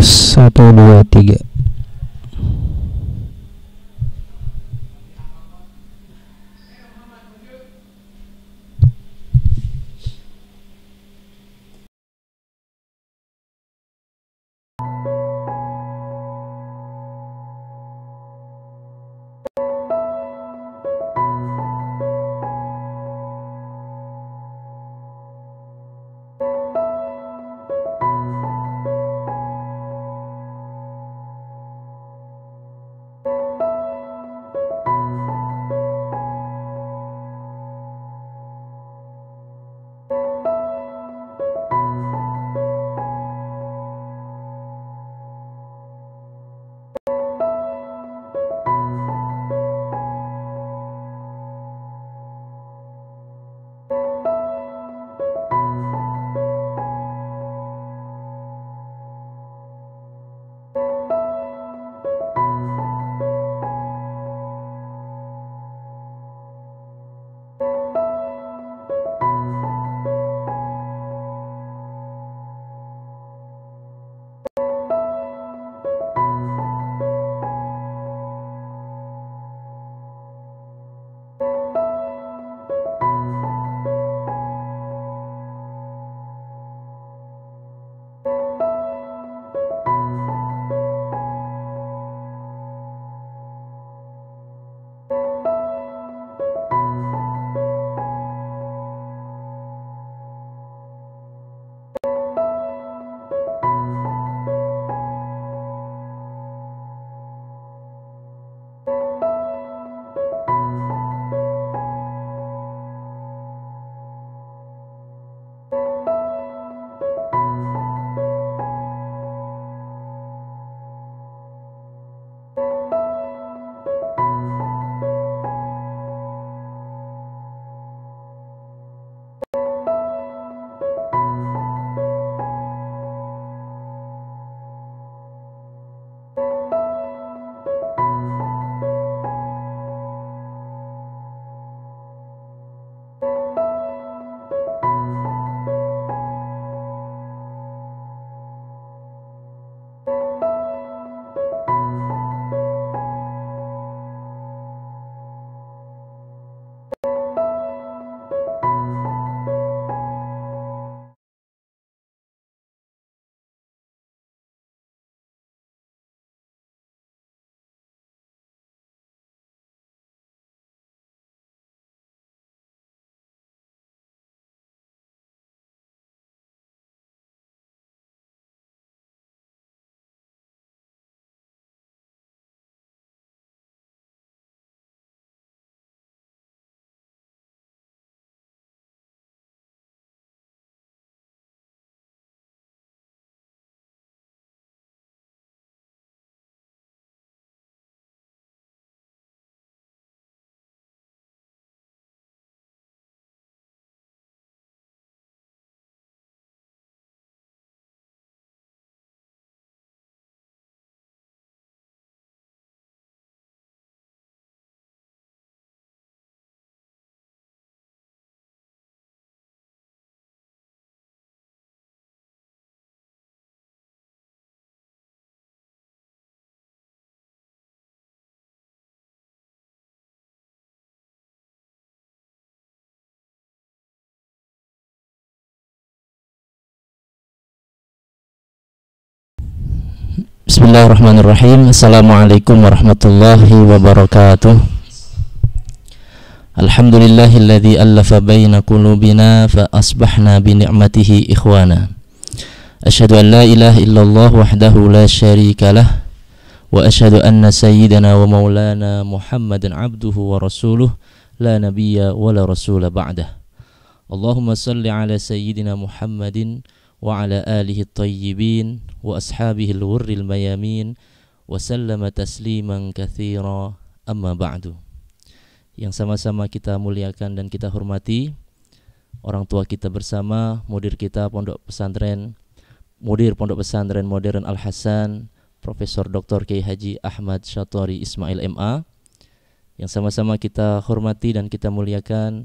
tes dua tiga Bismillahirrahmanirrahim Assalamualaikum warahmatullahi wabarakatuh Alhamdulillahilladzi allafa baina kulubina fa asbahna bi ni'matihi ikhwana Ashhadu an la ilaha illallah wahdahu la syarika lah wa ashhadu anna sayyidana wa maulana Muhammadan abduhu wa rasuluh la nabiyya wa la rasula ba'dah Allahumma salli ala sayyidina Muhammadin وعلى آله الطيبين وأصحابه الغر الميامين وسلم تسليما كثيرا أما بعد yang sama-sama kita muliakan dan kita hormati orang tua kita bersama mudir kita pondok pesantren mudir pondok pesantren modern Al Hasan Profesor Dr. K Haji Ahmad Syatori Ismail MA yang sama-sama kita hormati dan kita muliakan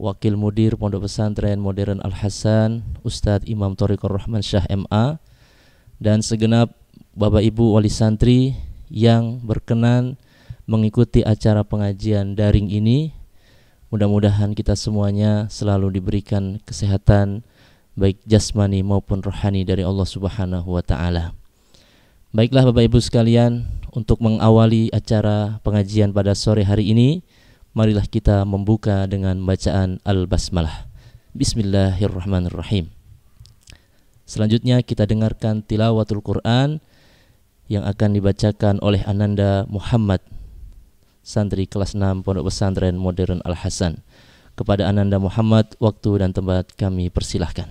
Wakil Mudir Pondok Pesantren Modern Al Hasan Ustadz Imam Torikor Rahman Syah MA dan segenap Bapak Ibu wali santri yang berkenan mengikuti acara pengajian daring ini. Mudah-mudahan kita semuanya selalu diberikan kesehatan baik jasmani maupun rohani dari Allah Subhanahu wa taala. Baiklah Bapak Ibu sekalian, untuk mengawali acara pengajian pada sore hari ini, marilah kita membuka dengan bacaan Al-Basmalah. Bismillahirrahmanirrahim. Selanjutnya kita dengarkan tilawatul Quran yang akan dibacakan oleh Ananda Muhammad santri kelas 6 Pondok Pesantren Modern Al Hasan. Kepada Ananda Muhammad, waktu dan tempat kami persilahkan.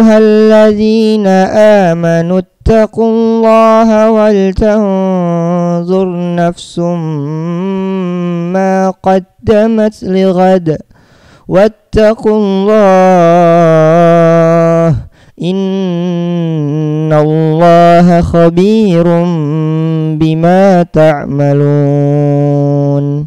أيها الذين آمنوا اتقوا الله ولتنظر نفس ما قدمت لغد واتقوا الله إن الله خبير بما تعملون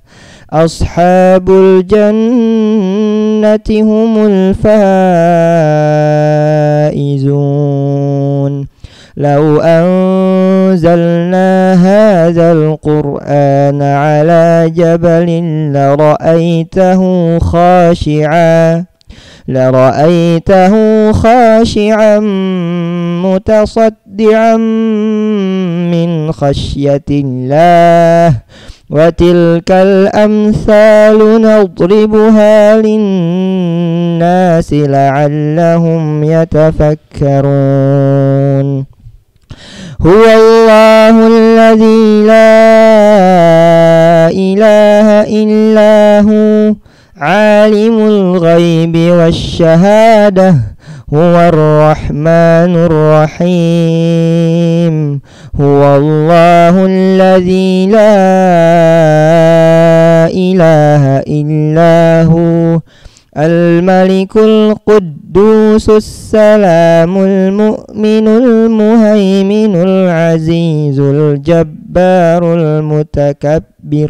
أصحاب الجنة هم الفائزون لو أنزلنا هذا القرآن على جبل لرأيته خاشعا لرأيته خاشعا متصدعا من خشية الله وتلك الأمثال نضربها للناس لعلهم يتفكرون هو الله الذي لا إله إلا هو عالم الغيب والشهاده هو الرحمن الرحيم هو الله الذي لا إله إلا هو الملك القدوس السلام المؤمن المهيمن العزيز الجبار المتكبر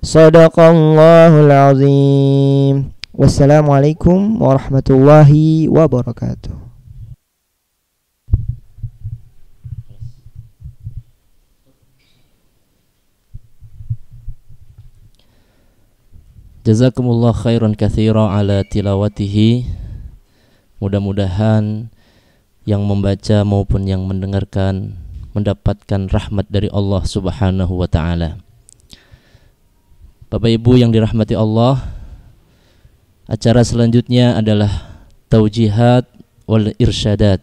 Sadaqallahul azim. Wassalamualaikum warahmatullahi wabarakatuh. Jazakumullah khairan kathira ala tilawatihi Mudah-mudahan yang membaca maupun yang mendengarkan mendapatkan rahmat dari Allah subhanahu wa ta'ala Bapak Ibu yang dirahmati Allah, acara selanjutnya adalah taujihat wal irsyadat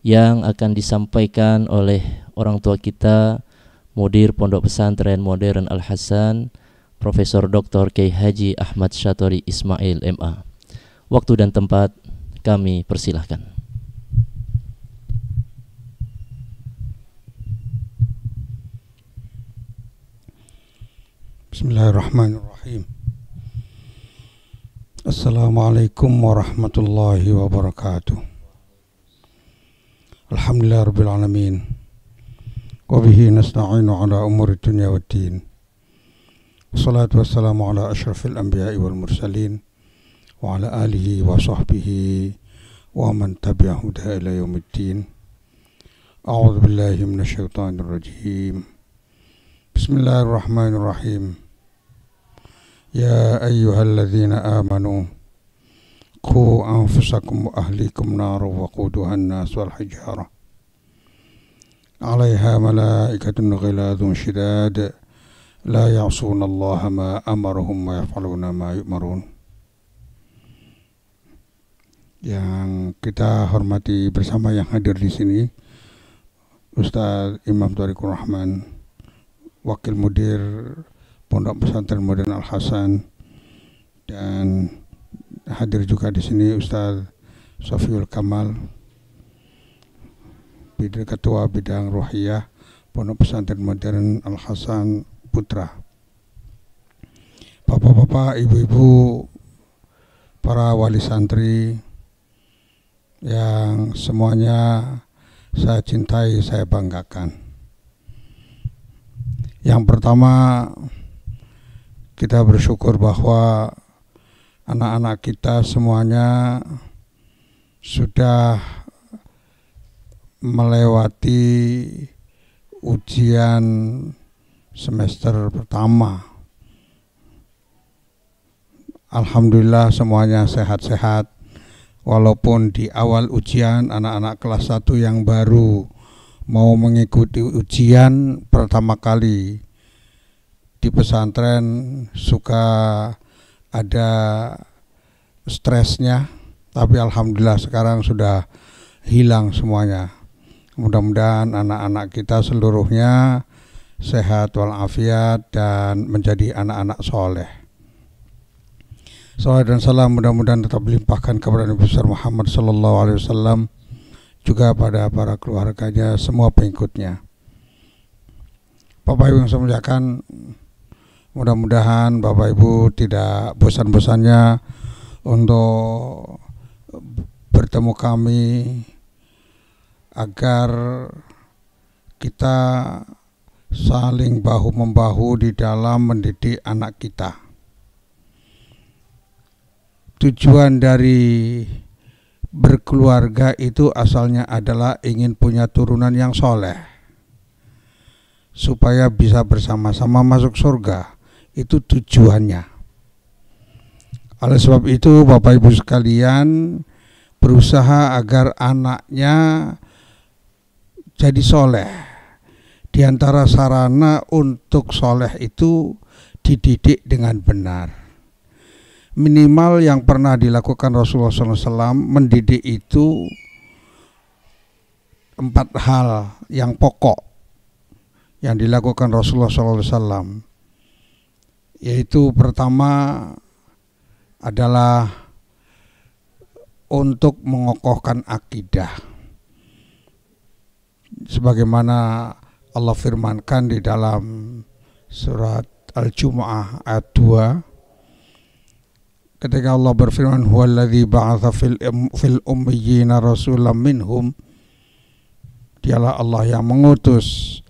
yang akan disampaikan oleh orang tua kita Mudir Pondok Pesantren Modern Al Hasan Profesor Dr. KH Haji Ahmad Syatori Ismail MA. Waktu dan tempat kami persilahkan. بسم الله الرحمن الرحيم السلام عليكم ورحمة الله وبركاته الحمد لله رب العالمين وبه نستعين على أمور الدنيا والدين والصلاة والسلام على أشرف الأنبياء والمرسلين وعلى آله وصحبه ومن تبعهم إلى يوم الدين أعوذ بالله من الشيطان الرجيم بسم الله الرحمن الرحيم يا أيها الذين آمنوا قوا أنفسكم وأهليكم نار وقودها الناس والحجارة عليها ملائكة غلاظ شداد لا يعصون الله ما أمرهم ويفعلون ما يؤمرون yang kita hormati bersama yang hadir di sini Ustaz Imam Tariqur Rahman Wakil Mudir Pondok Pesantren Modern Al Hasan dan hadir juga di sini Ustaz Sofiul Kamal Bidir Ketua Bidang Rohiyah Pondok Pesantren Modern Al Hasan Putra. Bapak-bapak, ibu-ibu, para wali santri yang semuanya saya cintai, saya banggakan. Yang pertama, kita bersyukur bahwa anak-anak kita semuanya sudah melewati ujian semester pertama. Alhamdulillah semuanya sehat-sehat. Walaupun di awal ujian anak-anak kelas 1 yang baru mau mengikuti ujian pertama kali di pesantren suka ada stresnya, tapi alhamdulillah sekarang sudah hilang semuanya. Mudah-mudahan anak-anak kita seluruhnya sehat walafiat dan menjadi anak-anak soleh. Salam dan salam mudah-mudahan tetap dilimpahkan kepada Nabi besar Muhammad Sallallahu Alaihi Wasallam juga pada para keluarganya semua pengikutnya. Bapak Ibu yang saya muliakan, Mudah-mudahan Bapak Ibu tidak bosan-bosannya untuk bertemu kami agar kita saling bahu-membahu di dalam mendidik anak kita. Tujuan dari berkeluarga itu asalnya adalah ingin punya turunan yang soleh supaya bisa bersama-sama masuk surga itu tujuannya. Oleh sebab itu Bapak Ibu sekalian berusaha agar anaknya jadi soleh. Di antara sarana untuk soleh itu dididik dengan benar. Minimal yang pernah dilakukan Rasulullah SAW mendidik itu empat hal yang pokok yang dilakukan Rasulullah SAW yaitu pertama adalah untuk mengokohkan akidah sebagaimana Allah firmankan di dalam surat Al-Jumu'ah ayat 2 ketika Allah berfirman huwallazi ba'atsa fil um, fil ummiyina rasulam minhum dialah Allah yang mengutus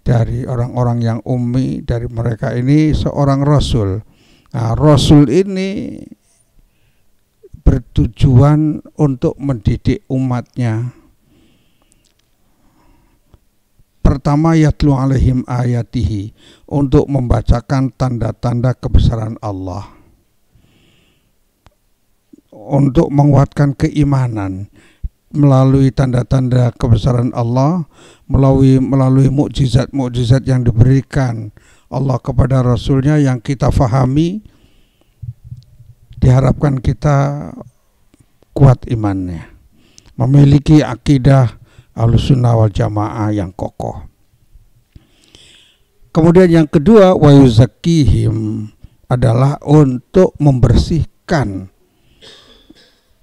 dari orang-orang yang ummi dari mereka ini seorang rasul. Nah, rasul ini bertujuan untuk mendidik umatnya. Pertama yatlu alaihim ayatihi untuk membacakan tanda-tanda kebesaran Allah. Untuk menguatkan keimanan melalui tanda-tanda kebesaran Allah, melalui melalui mukjizat-mukjizat yang diberikan Allah kepada Rasulnya yang kita fahami, diharapkan kita kuat imannya, memiliki akidah alusunnah wal jamaah yang kokoh. Kemudian yang kedua, wayuzakihim adalah untuk membersihkan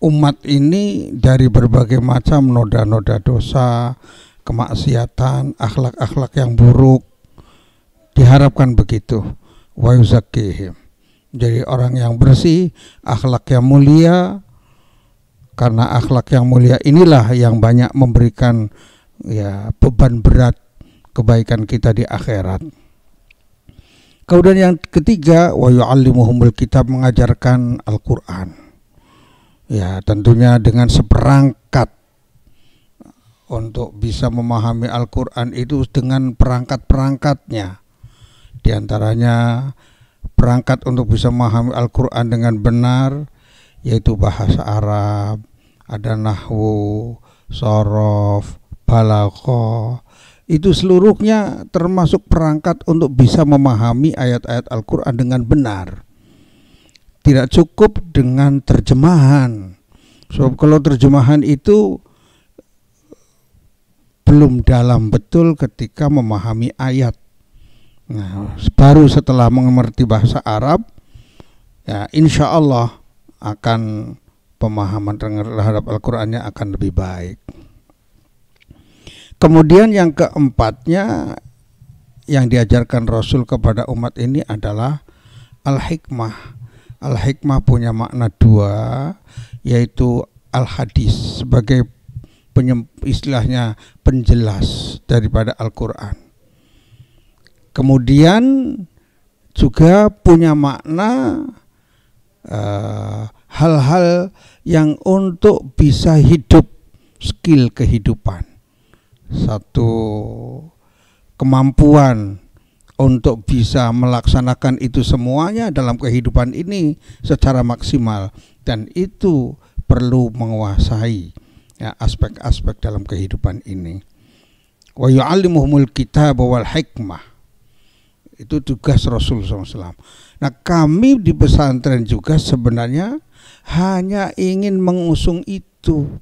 umat ini dari berbagai macam noda-noda dosa, kemaksiatan, akhlak-akhlak yang buruk. Diharapkan begitu. Wa Jadi orang yang bersih, akhlak yang mulia, karena akhlak yang mulia inilah yang banyak memberikan ya beban berat kebaikan kita di akhirat. Kemudian yang ketiga, wa yu'allimuhumul kitab mengajarkan Al-Qur'an Ya, tentunya dengan seperangkat untuk bisa memahami Al-Qur'an itu dengan perangkat-perangkatnya. Di antaranya perangkat untuk bisa memahami Al-Qur'an dengan benar yaitu bahasa Arab, ada nahwu, sorof, balaghah, itu seluruhnya termasuk perangkat untuk bisa memahami ayat-ayat Al-Quran dengan benar tidak cukup dengan terjemahan. So, hmm. kalau terjemahan itu belum dalam betul ketika memahami ayat. Nah, baru setelah mengerti bahasa Arab, ya insya Allah akan pemahaman terhadap Al-Qur'annya akan lebih baik. Kemudian yang keempatnya yang diajarkan Rasul kepada umat ini adalah al-hikmah Al-hikmah punya makna dua, yaitu al-hadis sebagai penyem, istilahnya penjelas daripada Al-Quran. Kemudian juga punya makna eh, hal-hal uh, hal -hal yang untuk bisa hidup skill kehidupan. Satu kemampuan untuk bisa melaksanakan itu semuanya dalam kehidupan ini secara maksimal dan itu perlu menguasai aspek ya, aspek-aspek dalam kehidupan ini. Wa yu'allimuhumul kitab wal hikmah. Itu tugas Rasul SAW. Nah kami di pesantren juga sebenarnya hanya ingin mengusung itu.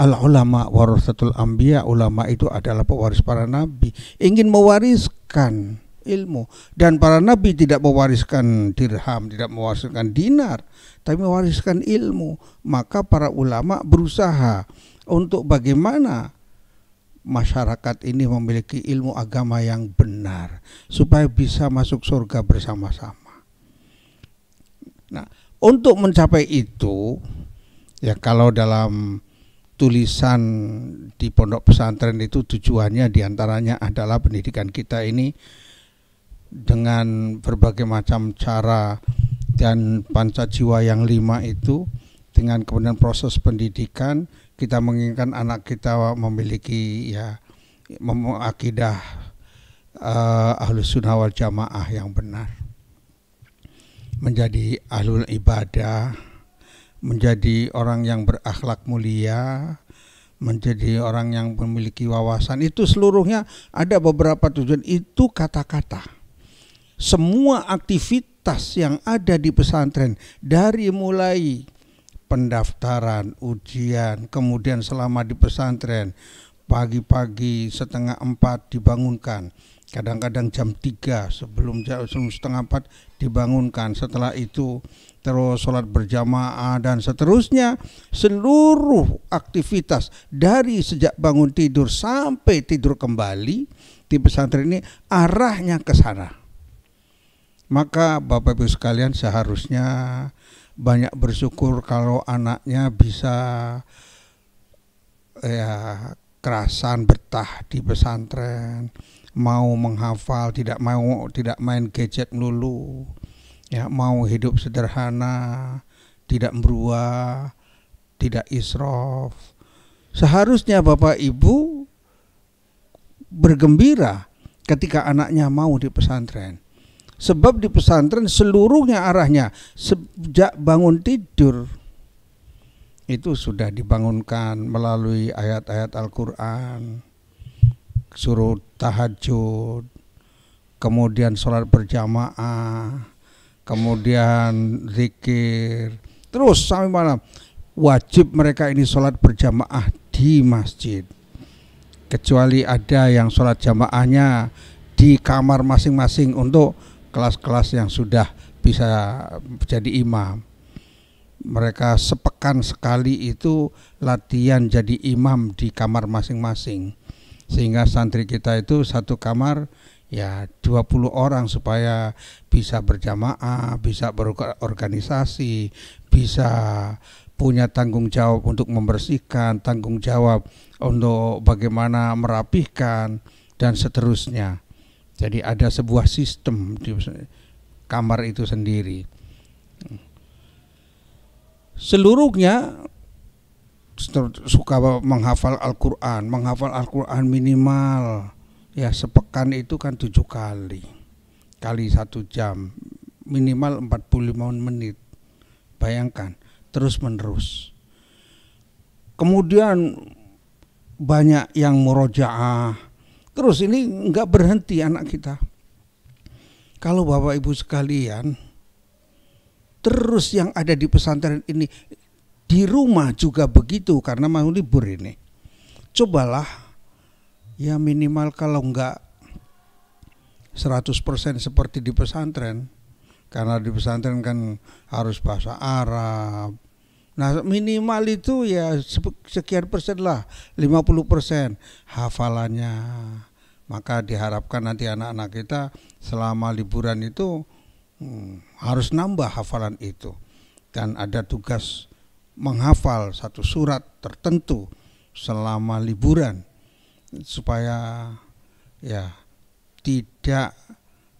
Al ulama warasatul ambia ulama itu adalah pewaris para nabi. Ingin mewariskan mewariskan ilmu dan para nabi tidak mewariskan dirham, tidak mewariskan dinar, tapi mewariskan ilmu. Maka para ulama berusaha untuk bagaimana masyarakat ini memiliki ilmu agama yang benar supaya bisa masuk surga bersama-sama. Nah, untuk mencapai itu ya kalau dalam tulisan di pondok pesantren itu tujuannya diantaranya adalah pendidikan kita ini dengan berbagai macam cara dan jiwa yang lima itu dengan kemudian proses pendidikan kita menginginkan anak kita memiliki ya mem akidah uh, ahlus sunnah wal jamaah yang benar menjadi ahlul ibadah menjadi orang yang berakhlak mulia, menjadi orang yang memiliki wawasan itu seluruhnya ada beberapa tujuan itu kata-kata semua aktivitas yang ada di pesantren dari mulai pendaftaran ujian kemudian selama di pesantren pagi-pagi setengah empat dibangunkan kadang-kadang jam tiga sebelum jam setengah empat dibangunkan setelah itu terus sholat berjamaah dan seterusnya seluruh aktivitas dari sejak bangun tidur sampai tidur kembali di pesantren ini arahnya ke sana maka Bapak Ibu sekalian seharusnya banyak bersyukur kalau anaknya bisa ya kerasan betah di pesantren mau menghafal tidak mau tidak main gadget melulu ya mau hidup sederhana tidak berubah tidak israf seharusnya bapak ibu bergembira ketika anaknya mau di pesantren sebab di pesantren seluruhnya arahnya sejak bangun tidur itu sudah dibangunkan melalui ayat-ayat Al-Quran suruh tahajud kemudian sholat berjamaah kemudian zikir, terus sampai malam. Wajib mereka ini sholat berjamaah di masjid. Kecuali ada yang sholat jamaahnya di kamar masing-masing untuk kelas-kelas yang sudah bisa jadi imam. Mereka sepekan sekali itu latihan jadi imam di kamar masing-masing. Sehingga santri kita itu satu kamar ya 20 orang supaya bisa berjamaah, bisa berorganisasi, bisa punya tanggung jawab untuk membersihkan, tanggung jawab untuk bagaimana merapihkan dan seterusnya. Jadi ada sebuah sistem di kamar itu sendiri. Seluruhnya suka menghafal Al-Qur'an, menghafal Al-Qur'an minimal ya sepekan itu kan tujuh kali kali satu jam minimal 45 menit bayangkan terus menerus kemudian banyak yang murojaah terus ini nggak berhenti anak kita kalau bapak ibu sekalian terus yang ada di pesantren ini di rumah juga begitu karena mau libur ini cobalah ya minimal kalau enggak 100% seperti di pesantren karena di pesantren kan harus bahasa Arab Nah minimal itu ya sekian persen lah 50 persen hafalannya Maka diharapkan nanti anak-anak kita selama liburan itu hmm, harus nambah hafalan itu Dan ada tugas menghafal satu surat tertentu selama liburan supaya ya tidak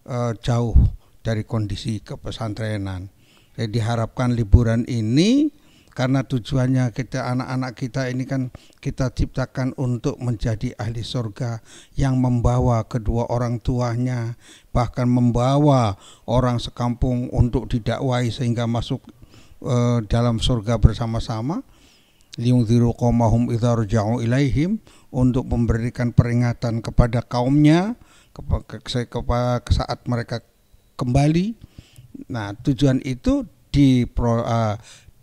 eh, jauh dari kondisi kepesantrenan. Jadi diharapkan liburan ini karena tujuannya kita anak-anak kita ini kan kita ciptakan untuk menjadi ahli surga yang membawa kedua orang tuanya bahkan membawa orang sekampung untuk didakwai sehingga masuk e, dalam surga bersama-sama liung qomahum idza ilaihim untuk memberikan peringatan kepada kaumnya saat mereka kembali. Nah, tujuan itu dipro, uh,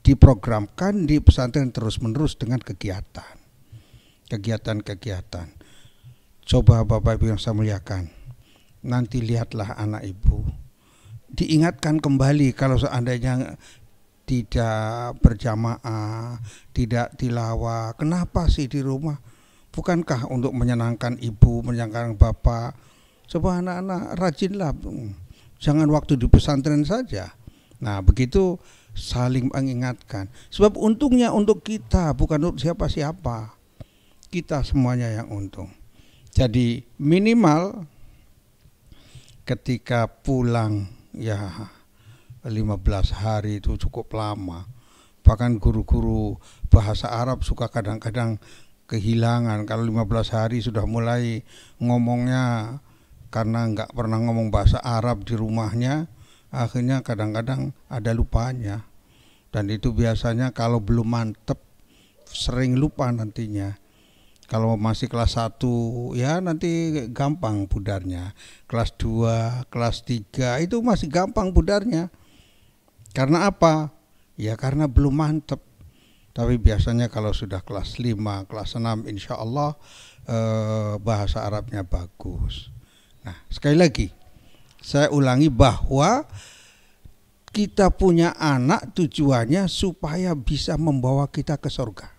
diprogramkan di pesantren terus-menerus dengan kegiatan. Kegiatan-kegiatan. Coba Bapak Ibu yang saya muliakan. Nanti lihatlah anak Ibu. Diingatkan kembali kalau seandainya tidak berjamaah, tidak tilawah. Kenapa sih di rumah? Bukankah untuk menyenangkan ibu, menyenangkan bapak? Sebuah anak-anak rajinlah. Hmm, jangan waktu di pesantren saja. Nah, begitu saling mengingatkan. Sebab untungnya untuk kita, bukan untuk siapa-siapa. Kita semuanya yang untung. Jadi minimal ketika pulang ya 15 hari itu cukup lama. Bahkan guru-guru bahasa Arab suka kadang-kadang kehilangan kalau 15 hari sudah mulai ngomongnya karena nggak pernah ngomong bahasa Arab di rumahnya akhirnya kadang-kadang ada lupanya dan itu biasanya kalau belum mantep sering lupa nantinya kalau masih kelas 1 ya nanti gampang pudarnya kelas 2 kelas 3 itu masih gampang pudarnya karena apa ya karena belum mantep tapi biasanya kalau sudah kelas 5, kelas 6 insya Allah eh, bahasa Arabnya bagus. Nah sekali lagi saya ulangi bahwa kita punya anak tujuannya supaya bisa membawa kita ke surga.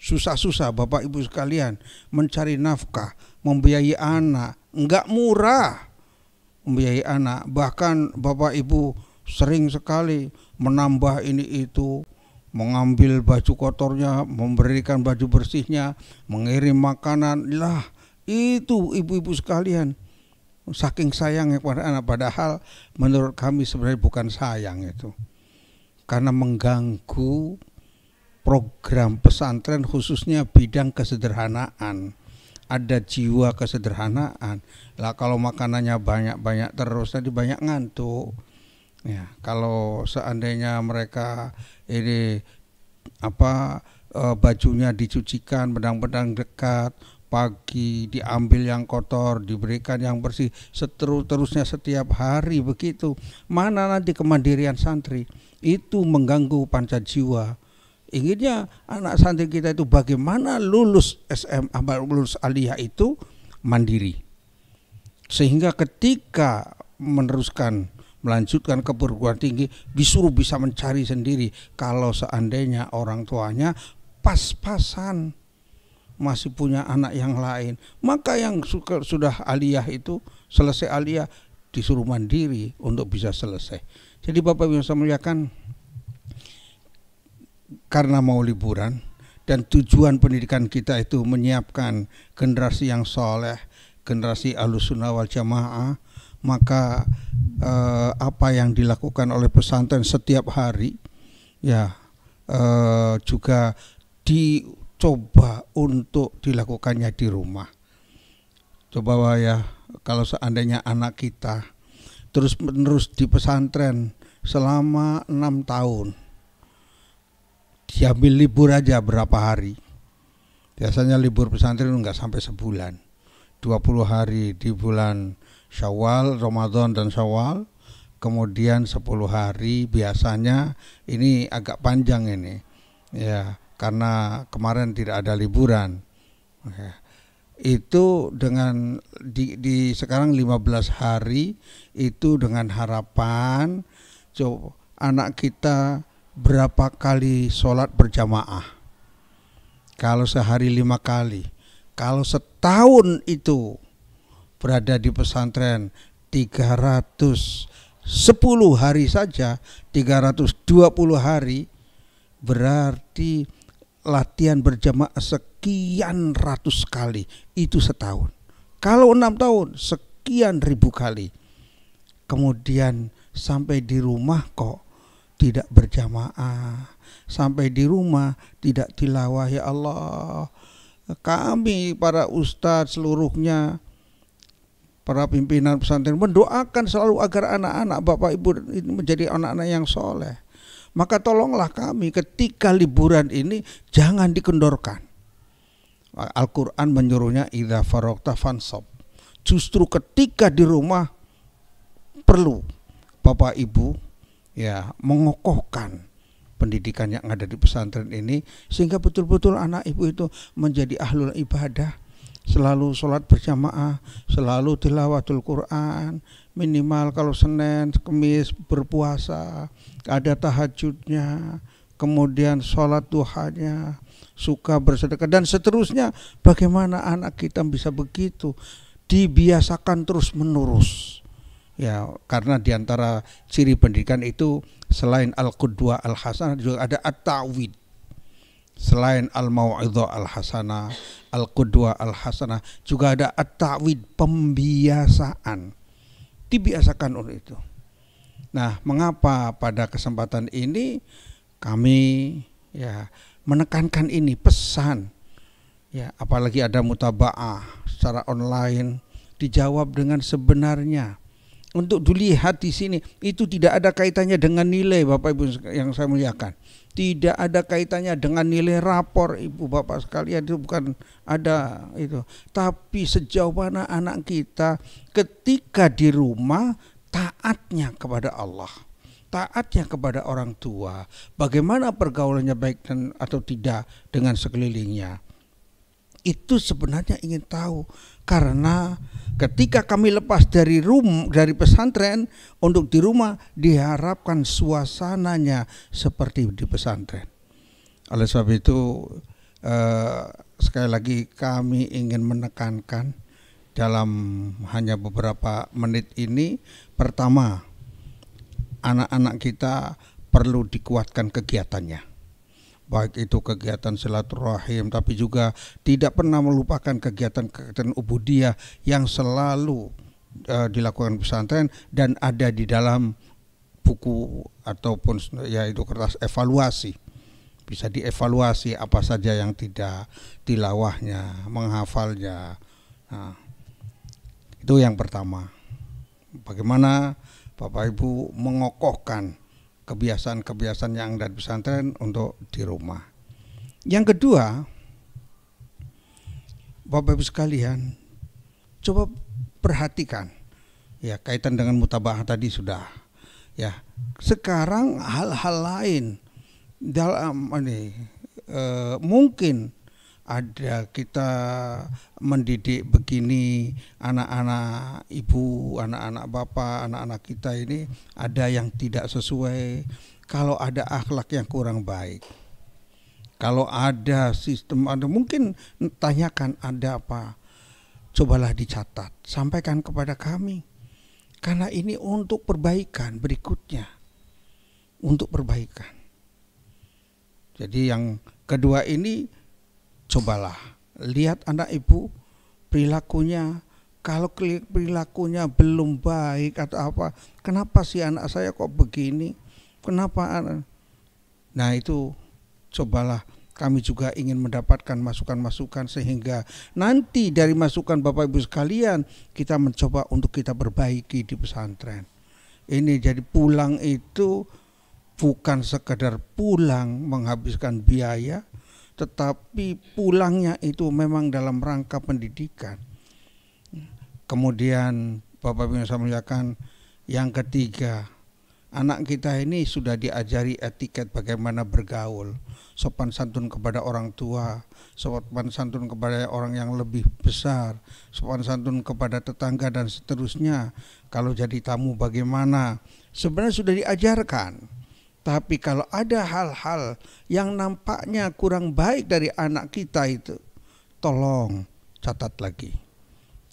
Susah-susah Bapak Ibu sekalian mencari nafkah, membiayai anak, enggak murah membiayai anak. Bahkan Bapak Ibu sering sekali menambah ini itu, mengambil baju kotornya, memberikan baju bersihnya, mengirim makanan. Lah, itu ibu-ibu sekalian saking sayangnya kepada anak padahal menurut kami sebenarnya bukan sayang itu karena mengganggu program pesantren khususnya bidang kesederhanaan ada jiwa kesederhanaan lah kalau makanannya banyak-banyak terus tadi banyak ngantuk Ya, kalau seandainya mereka ini apa e, bajunya dicucikan bedang-bedang dekat pagi diambil yang kotor diberikan yang bersih seterus terusnya setiap hari begitu mana nanti kemandirian santri itu mengganggu panca jiwa inginnya anak santri kita itu bagaimana lulus SMA lulus aliyah itu mandiri sehingga ketika meneruskan melanjutkan ke perguruan tinggi disuruh bisa mencari sendiri kalau seandainya orang tuanya pas-pasan masih punya anak yang lain maka yang suka, sudah aliyah itu selesai aliyah disuruh mandiri untuk bisa selesai jadi Bapak bisa melihatkan karena mau liburan dan tujuan pendidikan kita itu menyiapkan generasi yang soleh generasi alusunawal jamaah maka eh, apa yang dilakukan oleh pesantren setiap hari ya eh, juga dicoba untuk dilakukannya di rumah coba wah ya kalau seandainya anak kita terus menerus di pesantren selama enam tahun diambil libur aja berapa hari biasanya libur pesantren nggak sampai sebulan 20 hari di bulan Syawal, Ramadan dan Syawal. Kemudian 10 hari biasanya ini agak panjang ini. Ya, karena kemarin tidak ada liburan. Ya. Itu dengan di, di sekarang 15 hari itu dengan harapan coba anak kita berapa kali sholat berjamaah. Kalau sehari lima kali, kalau setahun itu berada di pesantren 310 hari saja 320 hari berarti latihan berjamaah sekian ratus kali itu setahun kalau enam tahun sekian ribu kali kemudian sampai di rumah kok tidak berjamaah sampai di rumah tidak tilawah ya Allah kami para ustadz seluruhnya para pimpinan pesantren mendoakan selalu agar anak-anak bapak ibu menjadi anak-anak yang soleh. Maka tolonglah kami ketika liburan ini jangan dikendorkan. Al-Quran menyuruhnya idha farokta fansob. Justru ketika di rumah perlu bapak ibu ya mengokohkan pendidikan yang ada di pesantren ini sehingga betul-betul anak ibu itu menjadi ahlul ibadah selalu sholat berjamaah, selalu tilawatul Quran, minimal kalau Senin, Kemis berpuasa, ada tahajudnya, kemudian sholat duhanya, suka bersedekah dan seterusnya. Bagaimana anak kita bisa begitu? Dibiasakan terus menerus. Ya, karena diantara ciri pendidikan itu selain al-qudwa al-hasanah juga ada at-ta'wid selain al-mau'idhah al-hasanah, al qudwa al-hasanah, juga ada at-ta'wid, pembiasaan. Dibiasakan untuk itu. Nah, mengapa pada kesempatan ini kami ya menekankan ini pesan ya apalagi ada mutabaah secara online dijawab dengan sebenarnya untuk dilihat di sini itu tidak ada kaitannya dengan nilai Bapak Ibu yang saya muliakan. Tidak ada kaitannya dengan nilai rapor Ibu Bapak sekalian itu bukan ada itu. Tapi sejauh mana anak kita ketika di rumah taatnya kepada Allah taatnya kepada orang tua, bagaimana pergaulannya baik dan atau tidak dengan sekelilingnya itu sebenarnya ingin tahu karena ketika kami lepas dari rum dari pesantren untuk di rumah diharapkan suasananya seperti di pesantren. Oleh sebab itu eh, sekali lagi kami ingin menekankan dalam hanya beberapa menit ini pertama anak-anak kita perlu dikuatkan kegiatannya baik itu kegiatan silaturahim tapi juga tidak pernah melupakan kegiatan-kegiatan ubudiyah yang selalu uh, dilakukan pesantren dan ada di dalam buku ataupun yaitu kertas evaluasi bisa dievaluasi apa saja yang tidak tilawahnya menghafalnya nah, itu yang pertama bagaimana Bapak Ibu mengokohkan kebiasaan-kebiasaan yang dari pesantren untuk di rumah. Yang kedua, Bapak Ibu sekalian, coba perhatikan ya kaitan dengan mutabah tadi sudah ya. Sekarang hal-hal lain dalam ini e, mungkin ada kita mendidik begini anak-anak ibu, anak-anak bapak, anak-anak kita ini ada yang tidak sesuai. Kalau ada akhlak yang kurang baik, kalau ada sistem ada mungkin tanyakan ada apa, cobalah dicatat, sampaikan kepada kami. Karena ini untuk perbaikan berikutnya, untuk perbaikan. Jadi yang kedua ini cobalah lihat anak ibu perilakunya kalau perilakunya belum baik atau apa kenapa sih anak saya kok begini kenapa anak? nah itu cobalah kami juga ingin mendapatkan masukan-masukan sehingga nanti dari masukan Bapak Ibu sekalian kita mencoba untuk kita perbaiki di pesantren. Ini jadi pulang itu bukan sekedar pulang menghabiskan biaya tetapi pulangnya itu memang dalam rangka pendidikan. Kemudian Bapak Ibu saya muliakan, yang ketiga, anak kita ini sudah diajari etiket bagaimana bergaul, sopan santun kepada orang tua, sopan santun kepada orang yang lebih besar, sopan santun kepada tetangga dan seterusnya. Kalau jadi tamu bagaimana? Sebenarnya sudah diajarkan. Tapi kalau ada hal-hal yang nampaknya kurang baik dari anak kita itu, tolong catat lagi.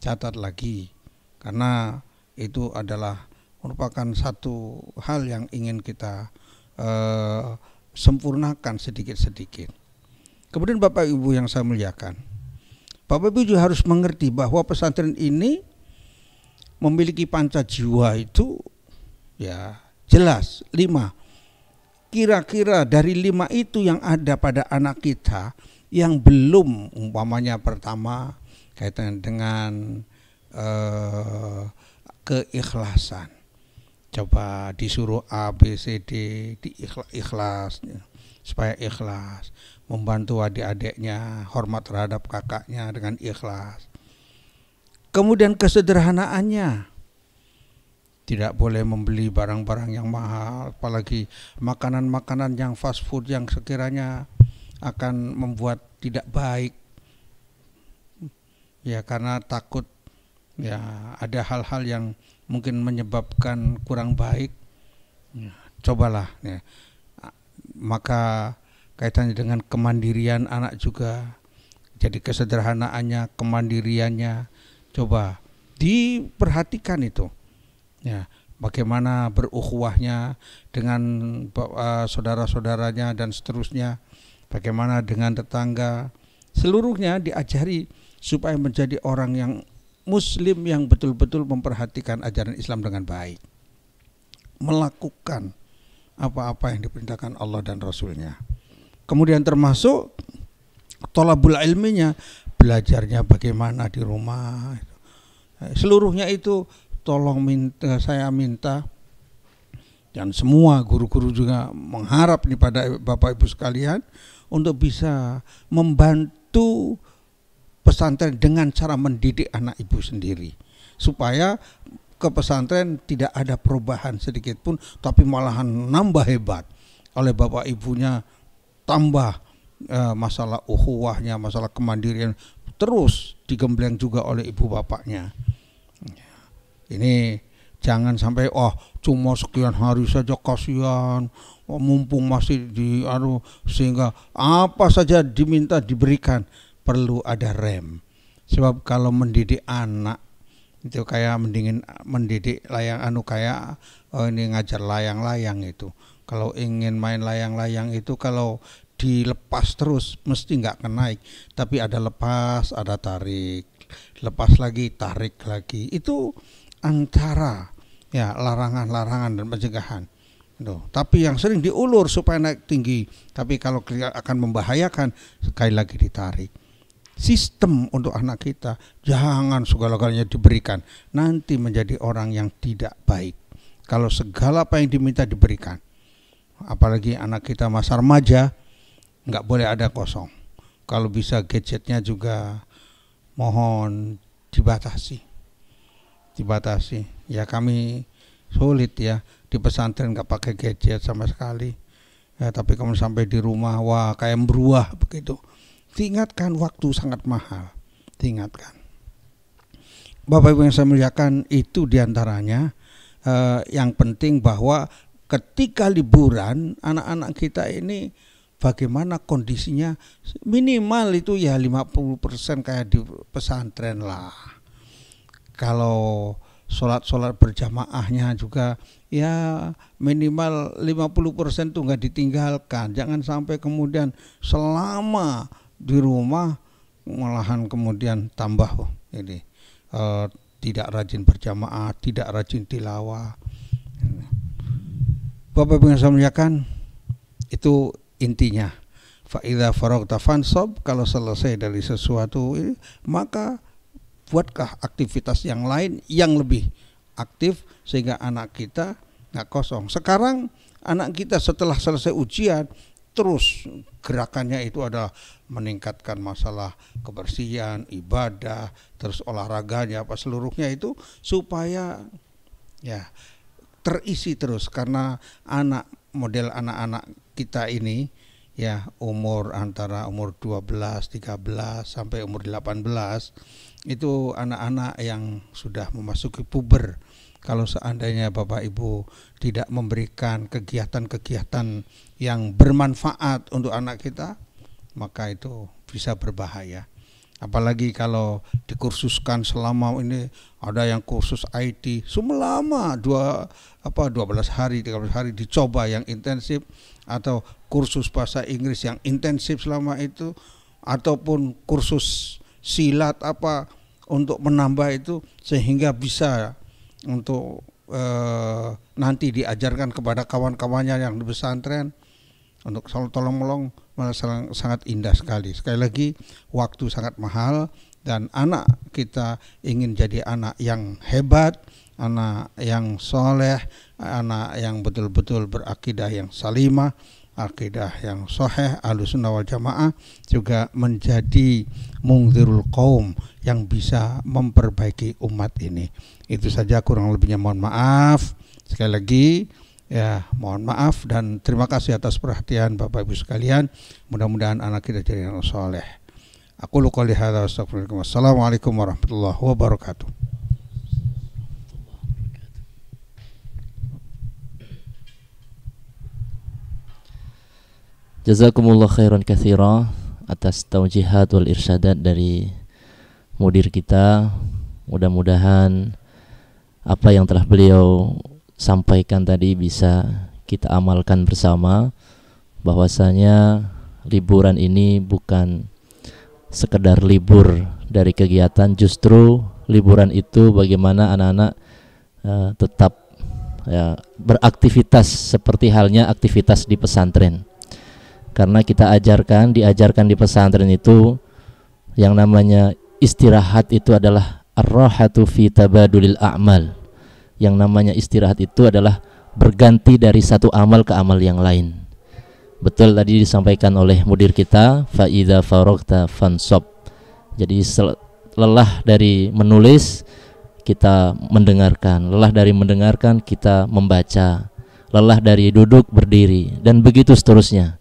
Catat lagi. Karena itu adalah merupakan satu hal yang ingin kita uh, sempurnakan sedikit-sedikit. Kemudian Bapak Ibu yang saya muliakan, Bapak Ibu juga harus mengerti bahwa pesantren ini memiliki panca jiwa itu ya jelas lima kira-kira dari lima itu yang ada pada anak kita yang belum umpamanya pertama kaitan dengan eh, keikhlasan coba disuruh A B C D diikhlas supaya ikhlas membantu adik-adiknya hormat terhadap kakaknya dengan ikhlas kemudian kesederhanaannya tidak boleh membeli barang-barang yang mahal, apalagi makanan-makanan yang fast food yang sekiranya akan membuat tidak baik. Ya karena takut ya ada hal-hal yang mungkin menyebabkan kurang baik. Ya, cobalah ya. Maka kaitannya dengan kemandirian anak juga. Jadi kesederhanaannya, kemandiriannya coba diperhatikan itu Ya, bagaimana berukhuwahnya dengan uh, saudara-saudaranya dan seterusnya, bagaimana dengan tetangga, seluruhnya diajari supaya menjadi orang yang muslim yang betul-betul memperhatikan ajaran Islam dengan baik. Melakukan apa-apa yang diperintahkan Allah dan Rasulnya. Kemudian termasuk tolabul ilminya, belajarnya bagaimana di rumah. Seluruhnya itu tolong minta saya minta dan semua guru-guru juga mengharap nih pada Bapak Ibu sekalian untuk bisa membantu pesantren dengan cara mendidik anak ibu sendiri supaya ke pesantren tidak ada perubahan sedikit pun tapi malahan nambah hebat oleh bapak ibunya tambah e, masalah uhuahnya masalah kemandirian terus digembleng juga oleh ibu bapaknya ini jangan sampai oh cuma sekian hari saja kasihan oh, mumpung masih di anu sehingga apa saja diminta diberikan perlu ada rem sebab kalau mendidik anak itu kayak mendingin mendidik layang anu kayak oh ini ngajar layang-layang itu kalau ingin main layang-layang itu kalau dilepas terus mesti nggak kenaik tapi ada lepas ada tarik lepas lagi tarik lagi itu antara ya larangan-larangan dan pencegahan. Duh. tapi yang sering diulur supaya naik tinggi, tapi kalau akan membahayakan sekali lagi ditarik. Sistem untuk anak kita jangan segala-galanya diberikan, nanti menjadi orang yang tidak baik. Kalau segala apa yang diminta diberikan, apalagi anak kita masa remaja, nggak boleh ada kosong. Kalau bisa gadgetnya juga mohon dibatasi dibatasi ya kami sulit ya di pesantren nggak pakai gadget sama sekali ya, tapi kamu sampai di rumah wah kayak beruah begitu ingatkan waktu sangat mahal ingatkan Bapak Ibu yang saya muliakan itu diantaranya eh, yang penting bahwa ketika liburan anak-anak kita ini bagaimana kondisinya minimal itu ya 50% kayak di pesantren lah kalau sholat-sholat berjamaahnya juga ya minimal 50% tuh nggak ditinggalkan jangan sampai kemudian selama di rumah malahan kemudian tambah oh, ini uh, tidak rajin berjamaah tidak rajin tilawah Bapak Ibu yang saya muliakan itu intinya faida farog fansab kalau selesai dari sesuatu maka buatkah aktivitas yang lain yang lebih aktif sehingga anak kita nggak kosong. Sekarang anak kita setelah selesai ujian terus gerakannya itu ada meningkatkan masalah kebersihan, ibadah, terus olahraganya apa seluruhnya itu supaya ya terisi terus karena anak model anak-anak kita ini ya umur antara umur 12, 13 sampai umur 18 itu anak-anak yang sudah memasuki puber. Kalau seandainya Bapak Ibu tidak memberikan kegiatan-kegiatan yang bermanfaat untuk anak kita, maka itu bisa berbahaya. Apalagi kalau dikursuskan selama ini ada yang kursus IT selama dua apa 12 hari 13 hari dicoba yang intensif atau kursus bahasa Inggris yang intensif selama itu ataupun kursus silat apa untuk menambah itu sehingga bisa untuk eh, nanti diajarkan kepada kawan-kawannya yang di pesantren untuk tolong melong sangat indah sekali. Sekali lagi waktu sangat mahal dan anak kita ingin jadi anak yang hebat, anak yang soleh, anak yang betul-betul berakidah yang salimah, akidah yang soheh alusunawal wal jamaah juga menjadi mungzirul kaum yang bisa memperbaiki umat ini itu saja kurang lebihnya mohon maaf sekali lagi ya mohon maaf dan terima kasih atas perhatian Bapak Ibu sekalian mudah-mudahan anak kita jadi yang soleh aku luka lihat astagfirullahaladzim wassalamualaikum warahmatullahi wabarakatuh Jazakumullah khairan kathira atas taujihat wal irsyadat dari mudir kita. Mudah-mudahan apa yang telah beliau sampaikan tadi bisa kita amalkan bersama bahwasanya liburan ini bukan sekedar libur dari kegiatan justru liburan itu bagaimana anak-anak uh, tetap ya, beraktivitas seperti halnya aktivitas di pesantren karena kita ajarkan diajarkan di pesantren itu yang namanya istirahat itu adalah ar fi tabadulil a'mal yang namanya istirahat itu adalah berganti dari satu amal ke amal yang lain betul tadi disampaikan oleh mudir kita faida farokta fansob jadi lelah dari menulis kita mendengarkan lelah dari mendengarkan kita membaca lelah dari duduk berdiri dan begitu seterusnya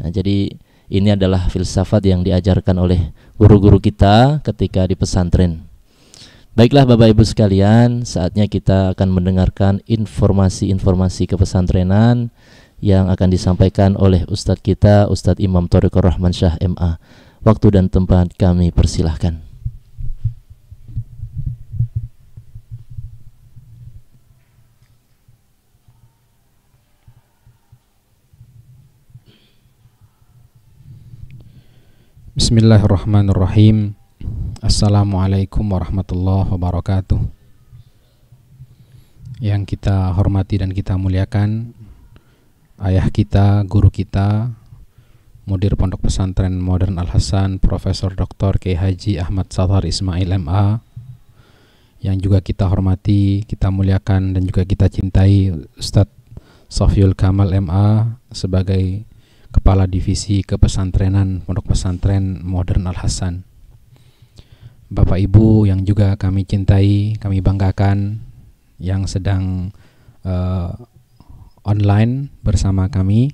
Nah, jadi ini adalah filsafat yang diajarkan oleh guru-guru kita ketika di pesantren. Baiklah Bapak Ibu sekalian, saatnya kita akan mendengarkan informasi-informasi kepesantrenan yang akan disampaikan oleh Ustadz kita, Ustadz Imam Tariqur Rahman Syah MA. Waktu dan tempat kami persilahkan. Bismillahirrahmanirrahim Assalamualaikum warahmatullahi wabarakatuh Yang kita hormati dan kita muliakan Ayah kita, guru kita Mudir Pondok Pesantren Modern Al-Hasan Profesor Dr. K. Haji Ahmad Sadar Ismail MA Yang juga kita hormati, kita muliakan dan juga kita cintai Ustadz Sofiul Kamal MA sebagai Kepala Divisi Kepesantrenan Pondok Pesantren Modern Al Hasan. Bapak Ibu yang juga kami cintai, kami banggakan yang sedang uh, online bersama kami.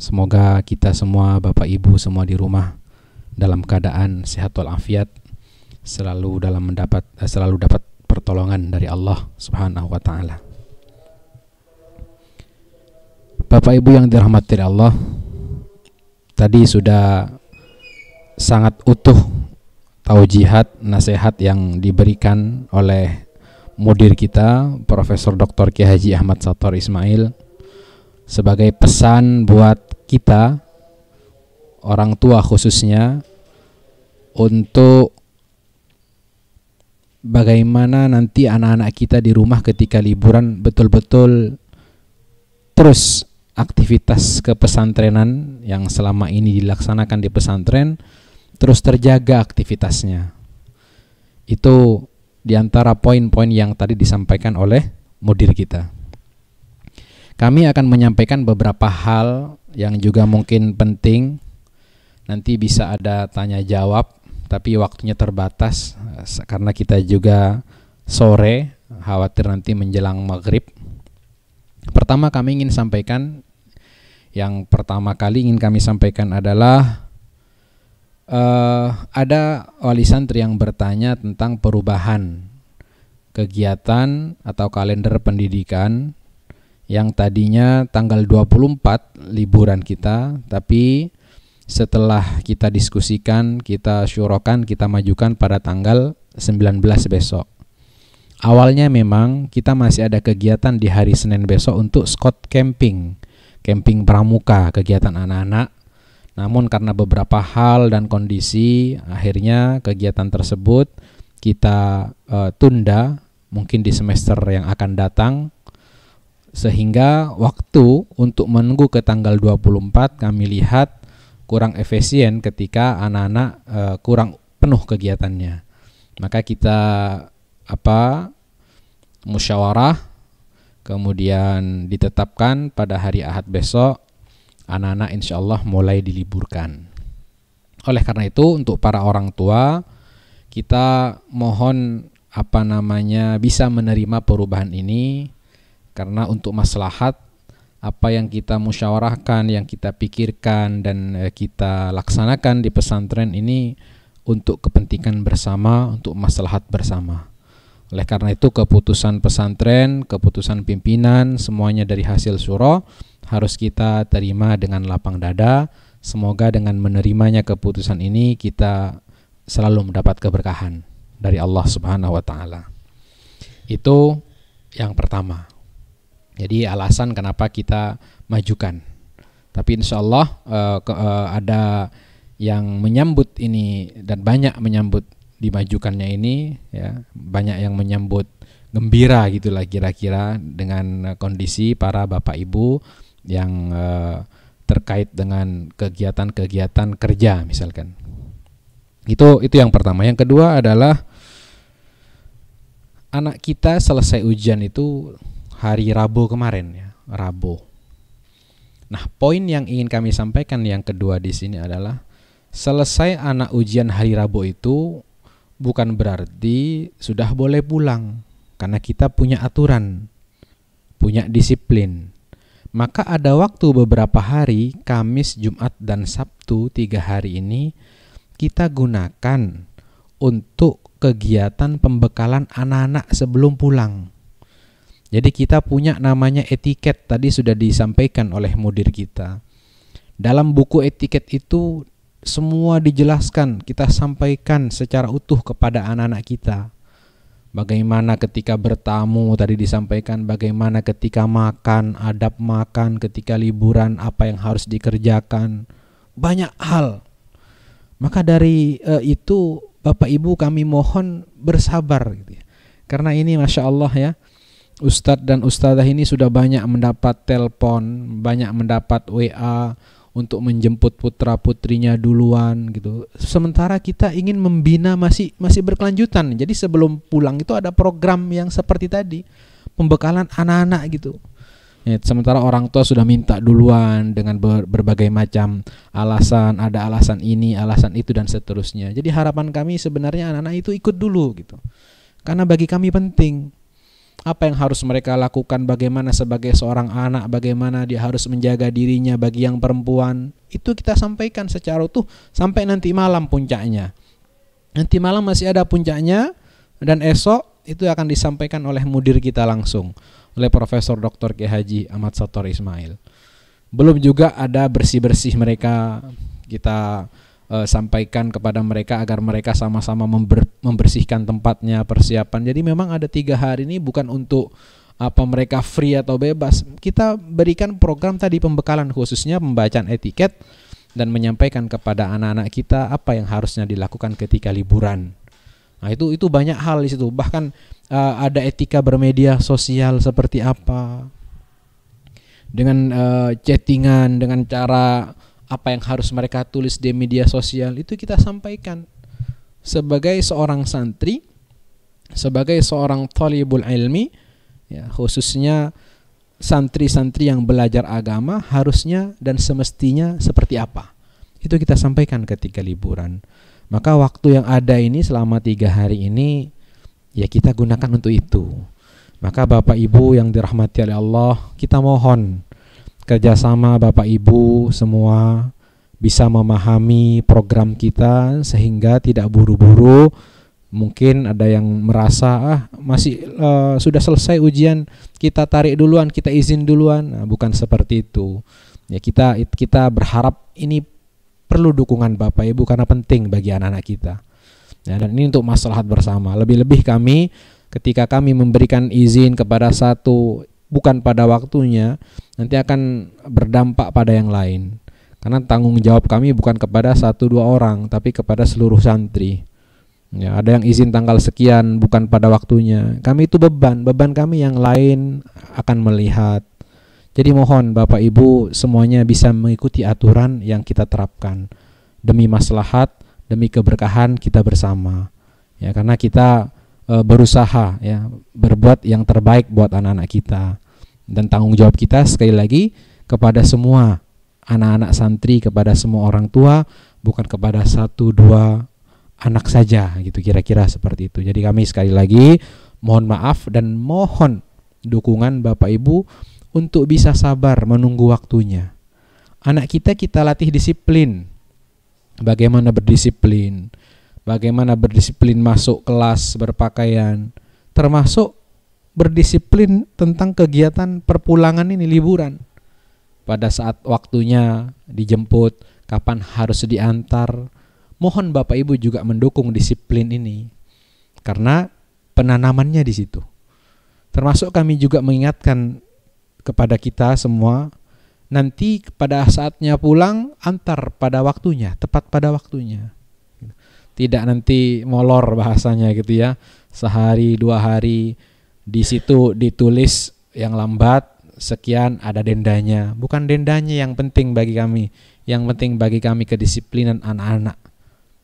Semoga kita semua Bapak Ibu semua di rumah dalam keadaan sehat walafiat selalu dalam mendapat eh, selalu dapat pertolongan dari Allah Subhanahu wa taala. Bapak Ibu yang dirahmati Allah, tadi sudah sangat utuh taujihat nasihat yang diberikan oleh mudir kita Profesor Dr. Ki Haji Ahmad Sator Ismail sebagai pesan buat kita orang tua khususnya untuk bagaimana nanti anak-anak kita di rumah ketika liburan betul-betul terus aktivitas kepesantrenan yang selama ini dilaksanakan di pesantren terus terjaga aktivitasnya. Itu diantara poin-poin yang tadi disampaikan oleh mudir kita. Kami akan menyampaikan beberapa hal yang juga mungkin penting. Nanti bisa ada tanya jawab, tapi waktunya terbatas eh, karena kita juga sore, khawatir nanti menjelang maghrib. Pertama kami ingin sampaikan yang pertama kali ingin kami sampaikan adalah uh, ada wali santri yang bertanya tentang perubahan kegiatan atau kalender pendidikan yang tadinya tanggal 24 liburan kita tapi setelah kita diskusikan, kita syurokan, kita majukan pada tanggal 19 besok. Awalnya memang kita masih ada kegiatan di hari Senin besok untuk Scott Camping camping pramuka kegiatan anak-anak. Namun karena beberapa hal dan kondisi akhirnya kegiatan tersebut kita e, tunda mungkin di semester yang akan datang sehingga waktu untuk menunggu ke tanggal 24 kami lihat kurang efisien ketika anak-anak e, kurang penuh kegiatannya. Maka kita apa musyawarah kemudian ditetapkan pada hari Ahad besok anak-anak insya Allah mulai diliburkan. Oleh karena itu untuk para orang tua kita mohon apa namanya bisa menerima perubahan ini karena untuk maslahat apa yang kita musyawarahkan, yang kita pikirkan dan eh, kita laksanakan di pesantren ini untuk kepentingan bersama, untuk maslahat bersama. Oleh karena itu keputusan pesantren, keputusan pimpinan, semuanya dari hasil surah harus kita terima dengan lapang dada. Semoga dengan menerimanya keputusan ini kita selalu mendapat keberkahan dari Allah Subhanahu wa taala. Itu yang pertama. Jadi alasan kenapa kita majukan. Tapi insya Allah uh, ke, uh, ada yang menyambut ini dan banyak menyambut dimajukannya ini ya banyak yang menyambut gembira gitulah kira-kira dengan eh, kondisi para bapak ibu yang eh, terkait dengan kegiatan-kegiatan kerja misalkan itu itu yang pertama yang kedua adalah anak kita selesai ujian itu hari Rabu kemarin ya Rabu nah poin yang ingin kami sampaikan yang kedua di sini adalah selesai anak ujian hari Rabu itu bukan berarti sudah boleh pulang, karena kita punya aturan, punya disiplin. Maka ada waktu beberapa hari, Kamis, Jumat, dan Sabtu, tiga hari ini, kita gunakan untuk kegiatan pembekalan anak-anak sebelum pulang. Jadi kita punya namanya etiket tadi sudah disampaikan oleh mudir kita. Dalam buku etiket itu semua dijelaskan, kita sampaikan secara utuh kepada anak-anak kita. Bagaimana ketika bertamu tadi disampaikan, bagaimana ketika makan, adab makan, ketika liburan apa yang harus dikerjakan. Banyak hal. Maka dari uh, itu Bapak Ibu kami mohon bersabar gitu ya. Karena ini Masya Allah ya Ustadz dan Ustadzah ini sudah banyak mendapat telepon Banyak mendapat WA untuk menjemput putra putrinya duluan gitu. Sementara kita ingin membina masih masih berkelanjutan. Jadi sebelum pulang itu ada program yang seperti tadi pembekalan anak-anak gitu. Ya, sementara orang tua sudah minta duluan dengan berbagai macam alasan, ada alasan ini, alasan itu dan seterusnya. Jadi harapan kami sebenarnya anak-anak itu ikut dulu gitu. Karena bagi kami penting apa yang harus mereka lakukan, bagaimana sebagai seorang anak, bagaimana dia harus menjaga dirinya bagi yang perempuan. Itu kita sampaikan secara utuh sampai nanti malam puncaknya. Nanti malam masih ada puncaknya dan esok itu akan disampaikan oleh mudir kita langsung oleh Profesor Dr. K. Haji Ahmad Sator Ismail. Belum juga ada bersih-bersih mereka kita uh, sampaikan kepada mereka agar mereka sama-sama member, membersihkan tempatnya persiapan. Jadi memang ada tiga hari ini bukan untuk apa mereka free atau bebas. Kita berikan program tadi pembekalan khususnya pembacaan etiket dan menyampaikan kepada anak-anak kita apa yang harusnya dilakukan ketika liburan. Nah, itu itu banyak hal di situ. Bahkan uh, ada etika bermedia sosial seperti apa. Dengan uh, chattingan, dengan cara apa yang harus mereka tulis di media sosial itu kita sampaikan sebagai seorang santri sebagai seorang thalibul ilmi ya khususnya santri-santri yang belajar agama harusnya dan semestinya seperti apa itu kita sampaikan ketika liburan maka waktu yang ada ini selama tiga hari ini ya kita gunakan untuk itu maka bapak ibu yang dirahmati oleh Allah kita mohon kerjasama Bapak Ibu semua bisa memahami program kita sehingga tidak buru-buru mungkin ada yang merasa ah masih uh, sudah selesai ujian kita tarik duluan kita izin duluan nah, bukan seperti itu ya kita kita berharap ini perlu dukungan bapak ibu karena penting bagi anak-anak kita ya, dan ini untuk masalah bersama lebih-lebih kami ketika kami memberikan izin kepada satu bukan pada waktunya nanti akan berdampak pada yang lain. Karena tanggung jawab kami bukan kepada satu dua orang, tapi kepada seluruh santri. Ya, ada yang izin tanggal sekian bukan pada waktunya. Kami itu beban, beban kami yang lain akan melihat. Jadi mohon Bapak Ibu semuanya bisa mengikuti aturan yang kita terapkan demi maslahat, demi keberkahan kita bersama. Ya, karena kita e, berusaha ya berbuat yang terbaik buat anak-anak kita. Dan tanggung jawab kita sekali lagi kepada semua anak-anak santri, kepada semua orang tua, bukan kepada satu dua anak saja gitu kira-kira seperti itu. Jadi kami sekali lagi mohon maaf dan mohon dukungan Bapak Ibu untuk bisa sabar menunggu waktunya. Anak kita kita latih disiplin. Bagaimana berdisiplin? bagaimana berdisiplin masuk kelas berpakaian, termasuk berdisiplin tentang kegiatan perpulangan ini liburan. Pada saat waktunya dijemput, kapan harus diantar. Mohon Bapak Ibu juga mendukung disiplin ini. Karena penanamannya di situ. Termasuk kami juga mengingatkan kepada kita semua nanti pada saatnya pulang antar pada waktunya, tepat pada waktunya. Tidak nanti molor bahasanya gitu ya, sehari dua hari di situ ditulis yang lambat sekian ada dendanya. Bukan dendanya yang penting bagi kami. Yang penting bagi kami kedisiplinan anak-anak.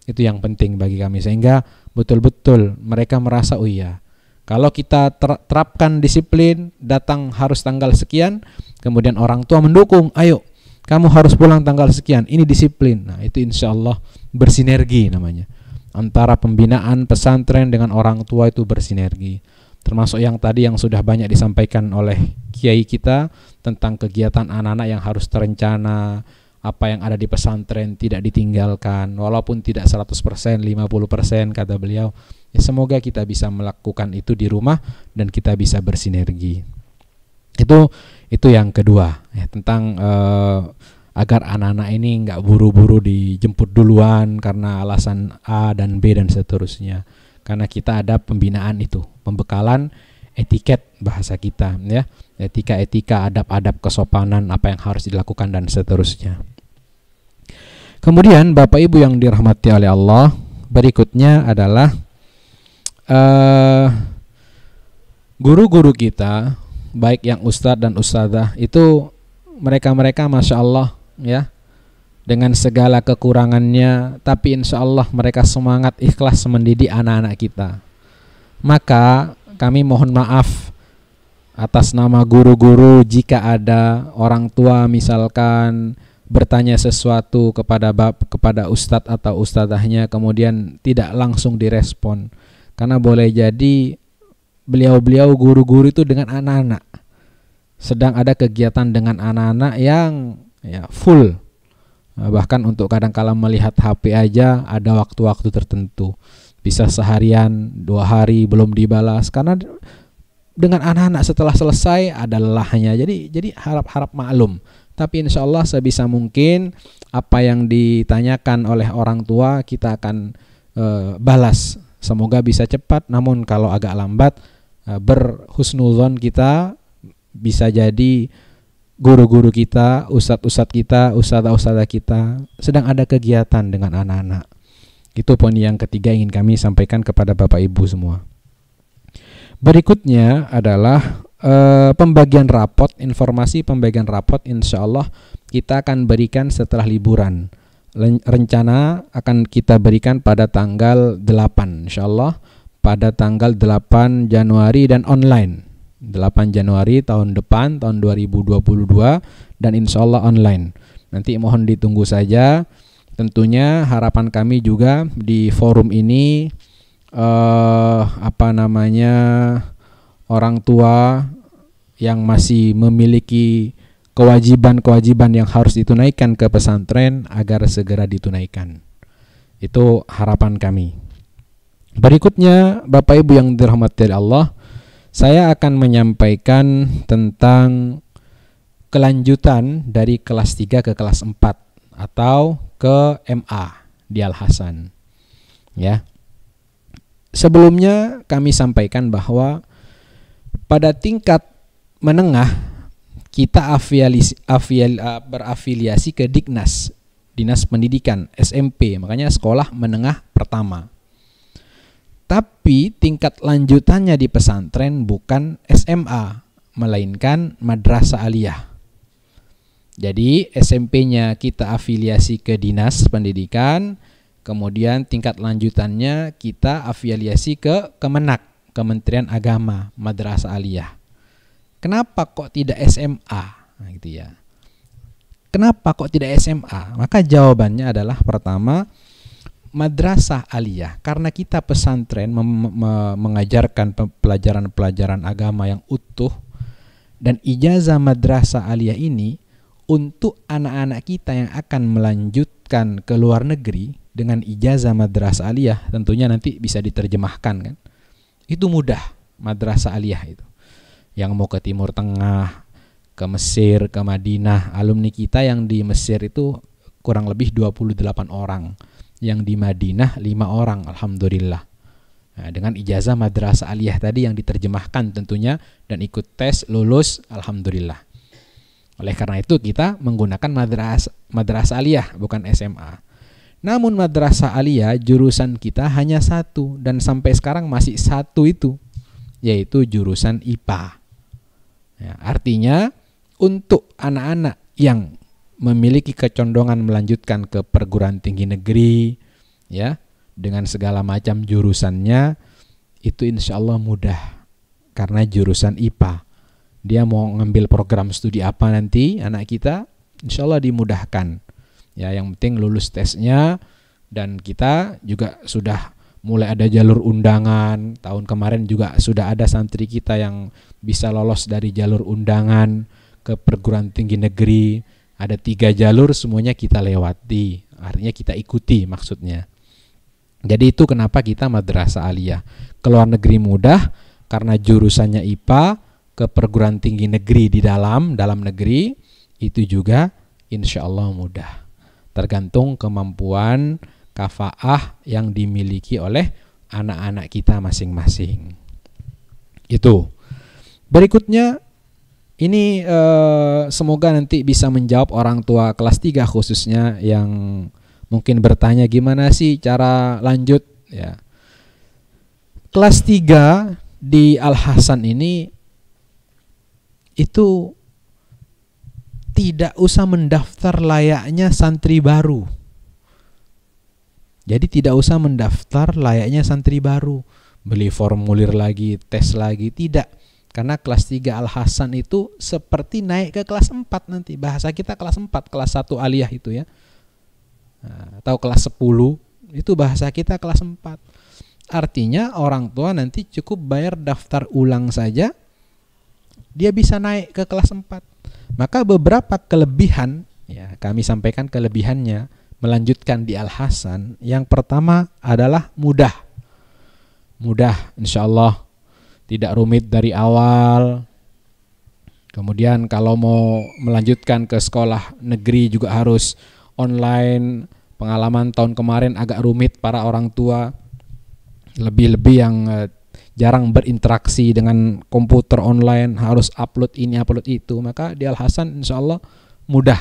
Itu yang penting bagi kami sehingga betul-betul mereka merasa oh iya. Kalau kita terapkan disiplin datang harus tanggal sekian, kemudian orang tua mendukung, ayo kamu harus pulang tanggal sekian. Ini disiplin. Nah, itu insya Allah bersinergi namanya. Antara pembinaan pesantren dengan orang tua itu bersinergi termasuk yang tadi yang sudah banyak disampaikan oleh kiai kita tentang kegiatan anak-anak yang harus terencana, apa yang ada di pesantren tidak ditinggalkan walaupun tidak 100% 50% kata beliau ya semoga kita bisa melakukan itu di rumah dan kita bisa bersinergi itu itu yang kedua ya tentang eh, agar anak-anak ini nggak buru-buru dijemput duluan karena alasan A dan B dan seterusnya karena kita ada pembinaan itu, pembekalan etiket bahasa kita ya, etika-etika, adab-adab kesopanan, apa yang harus dilakukan dan seterusnya. Kemudian Bapak Ibu yang dirahmati oleh Allah, berikutnya adalah eh, guru-guru uh, kita baik yang ustadz dan ustadzah itu mereka-mereka masya Allah ya dengan segala kekurangannya, tapi insya Allah mereka semangat ikhlas mendidik anak-anak kita. Maka kami mohon maaf atas nama guru-guru jika ada orang tua misalkan bertanya sesuatu kepada bab, kepada ustadz atau ustadzahnya kemudian tidak langsung direspon karena boleh jadi beliau-beliau guru-guru itu dengan anak-anak sedang ada kegiatan dengan anak-anak yang ya full Eh, bahkan untuk kadang kadang-kala melihat HP aja ada waktu-waktu tertentu bisa seharian dua hari belum dibalas karena dengan anak-anak setelah selesai ada lelahnya jadi jadi harap-harap maklum tapi insya Allah sebisa mungkin apa yang ditanyakan oleh orang tua kita akan e, balas semoga bisa cepat namun kalau agak lambat e, berhusnuzon kita bisa jadi guru-guru kita, ustadz-ustadz kita, ustadz-ustadz kita sedang ada kegiatan dengan anak-anak. Itu poin yang ketiga ingin kami sampaikan kepada Bapak Ibu semua. Berikutnya adalah e, pembagian rapot, informasi pembagian rapot insya Allah kita akan berikan setelah liburan. Rencana akan kita berikan pada tanggal 8 insya Allah pada tanggal 8 Januari dan online 8 Januari tahun depan tahun 2022 dan insya Allah online. Nanti mohon ditunggu saja. Tentunya harapan kami juga di forum ini eh, apa namanya orang tua yang masih memiliki kewajiban-kewajiban yang harus ditunaikan ke pesantren agar segera ditunaikan. Itu harapan kami. Berikutnya Bapak Ibu yang dirahmati Allah, saya akan menyampaikan tentang kelanjutan dari kelas 3 ke kelas 4 atau ke MA di Al Hasan. Ya. Sebelumnya kami sampaikan bahwa pada tingkat menengah kita afiliasi, eh, berafiliasi ke Diknas, Dinas Pendidikan SMP, makanya sekolah menengah pertama. Tapi tingkat lanjutannya di pesantren bukan SMA, melainkan madrasah aliyah. Jadi SMP-nya kita afiliasi ke dinas pendidikan, kemudian tingkat lanjutannya kita afiliasi ke Kemenak, Kementerian Agama, Madrasah Aliyah. Kenapa kok tidak SMA? Nah, gitu ya. Kenapa kok tidak SMA? Maka jawabannya adalah pertama, madrasah aliyah karena kita pesantren mengajarkan pelajaran-pelajaran agama yang utuh dan ijazah madrasah aliyah ini untuk anak-anak kita yang akan melanjutkan ke luar negeri dengan ijazah madrasah aliyah tentunya nanti bisa diterjemahkan kan itu mudah madrasah aliyah itu yang mau ke timur tengah ke Mesir ke Madinah alumni kita yang di Mesir itu kurang lebih 28 orang yang di Madinah lima orang alhamdulillah nah, dengan ijazah madrasah aliyah tadi yang diterjemahkan tentunya dan ikut tes lulus alhamdulillah oleh karena itu kita menggunakan madras madrasah aliyah bukan SMA. Namun madrasah aliyah jurusan kita hanya satu dan sampai sekarang masih satu itu yaitu jurusan IPA. Ya, artinya untuk anak-anak yang memiliki kecondongan melanjutkan ke perguruan tinggi negeri ya dengan segala macam jurusannya itu insya Allah mudah karena jurusan IPA dia mau ngambil program studi apa nanti anak kita insya Allah dimudahkan ya yang penting lulus tesnya dan kita juga sudah mulai ada jalur undangan tahun kemarin juga sudah ada santri kita yang bisa lolos dari jalur undangan ke perguruan tinggi negeri ada tiga jalur semuanya kita lewati, artinya kita ikuti maksudnya. Jadi itu kenapa kita madrasah aliyah. keluar negeri mudah karena jurusannya IPA, ke perguruan tinggi negeri di dalam, dalam negeri, itu juga insya Allah mudah. Tergantung kemampuan kafaah yang dimiliki oleh anak-anak kita masing-masing. Itu. Berikutnya ini uh, semoga nanti bisa menjawab orang tua kelas 3 khususnya yang mungkin bertanya gimana sih cara lanjut ya. Kelas 3 di Al Hasan ini itu tidak usah mendaftar layaknya santri baru. Jadi tidak usah mendaftar layaknya santri baru, beli formulir lagi, tes lagi, tidak karena kelas 3 Al-Hasan itu seperti naik ke kelas 4 nanti. Bahasa kita kelas 4, kelas 1 aliyah itu ya. Nah, atau kelas 10, itu bahasa kita kelas 4. Artinya orang tua nanti cukup bayar daftar ulang saja, dia bisa naik ke kelas 4. Maka beberapa kelebihan, ya kami sampaikan kelebihannya, melanjutkan di Al-Hasan, yang pertama adalah mudah. Mudah, insya Allah tidak rumit dari awal. Kemudian kalau mau melanjutkan ke sekolah negeri juga harus online. Pengalaman tahun kemarin agak rumit para orang tua lebih-lebih yang eh, jarang berinteraksi dengan komputer online harus upload ini upload itu maka di Al Hasan insya Allah mudah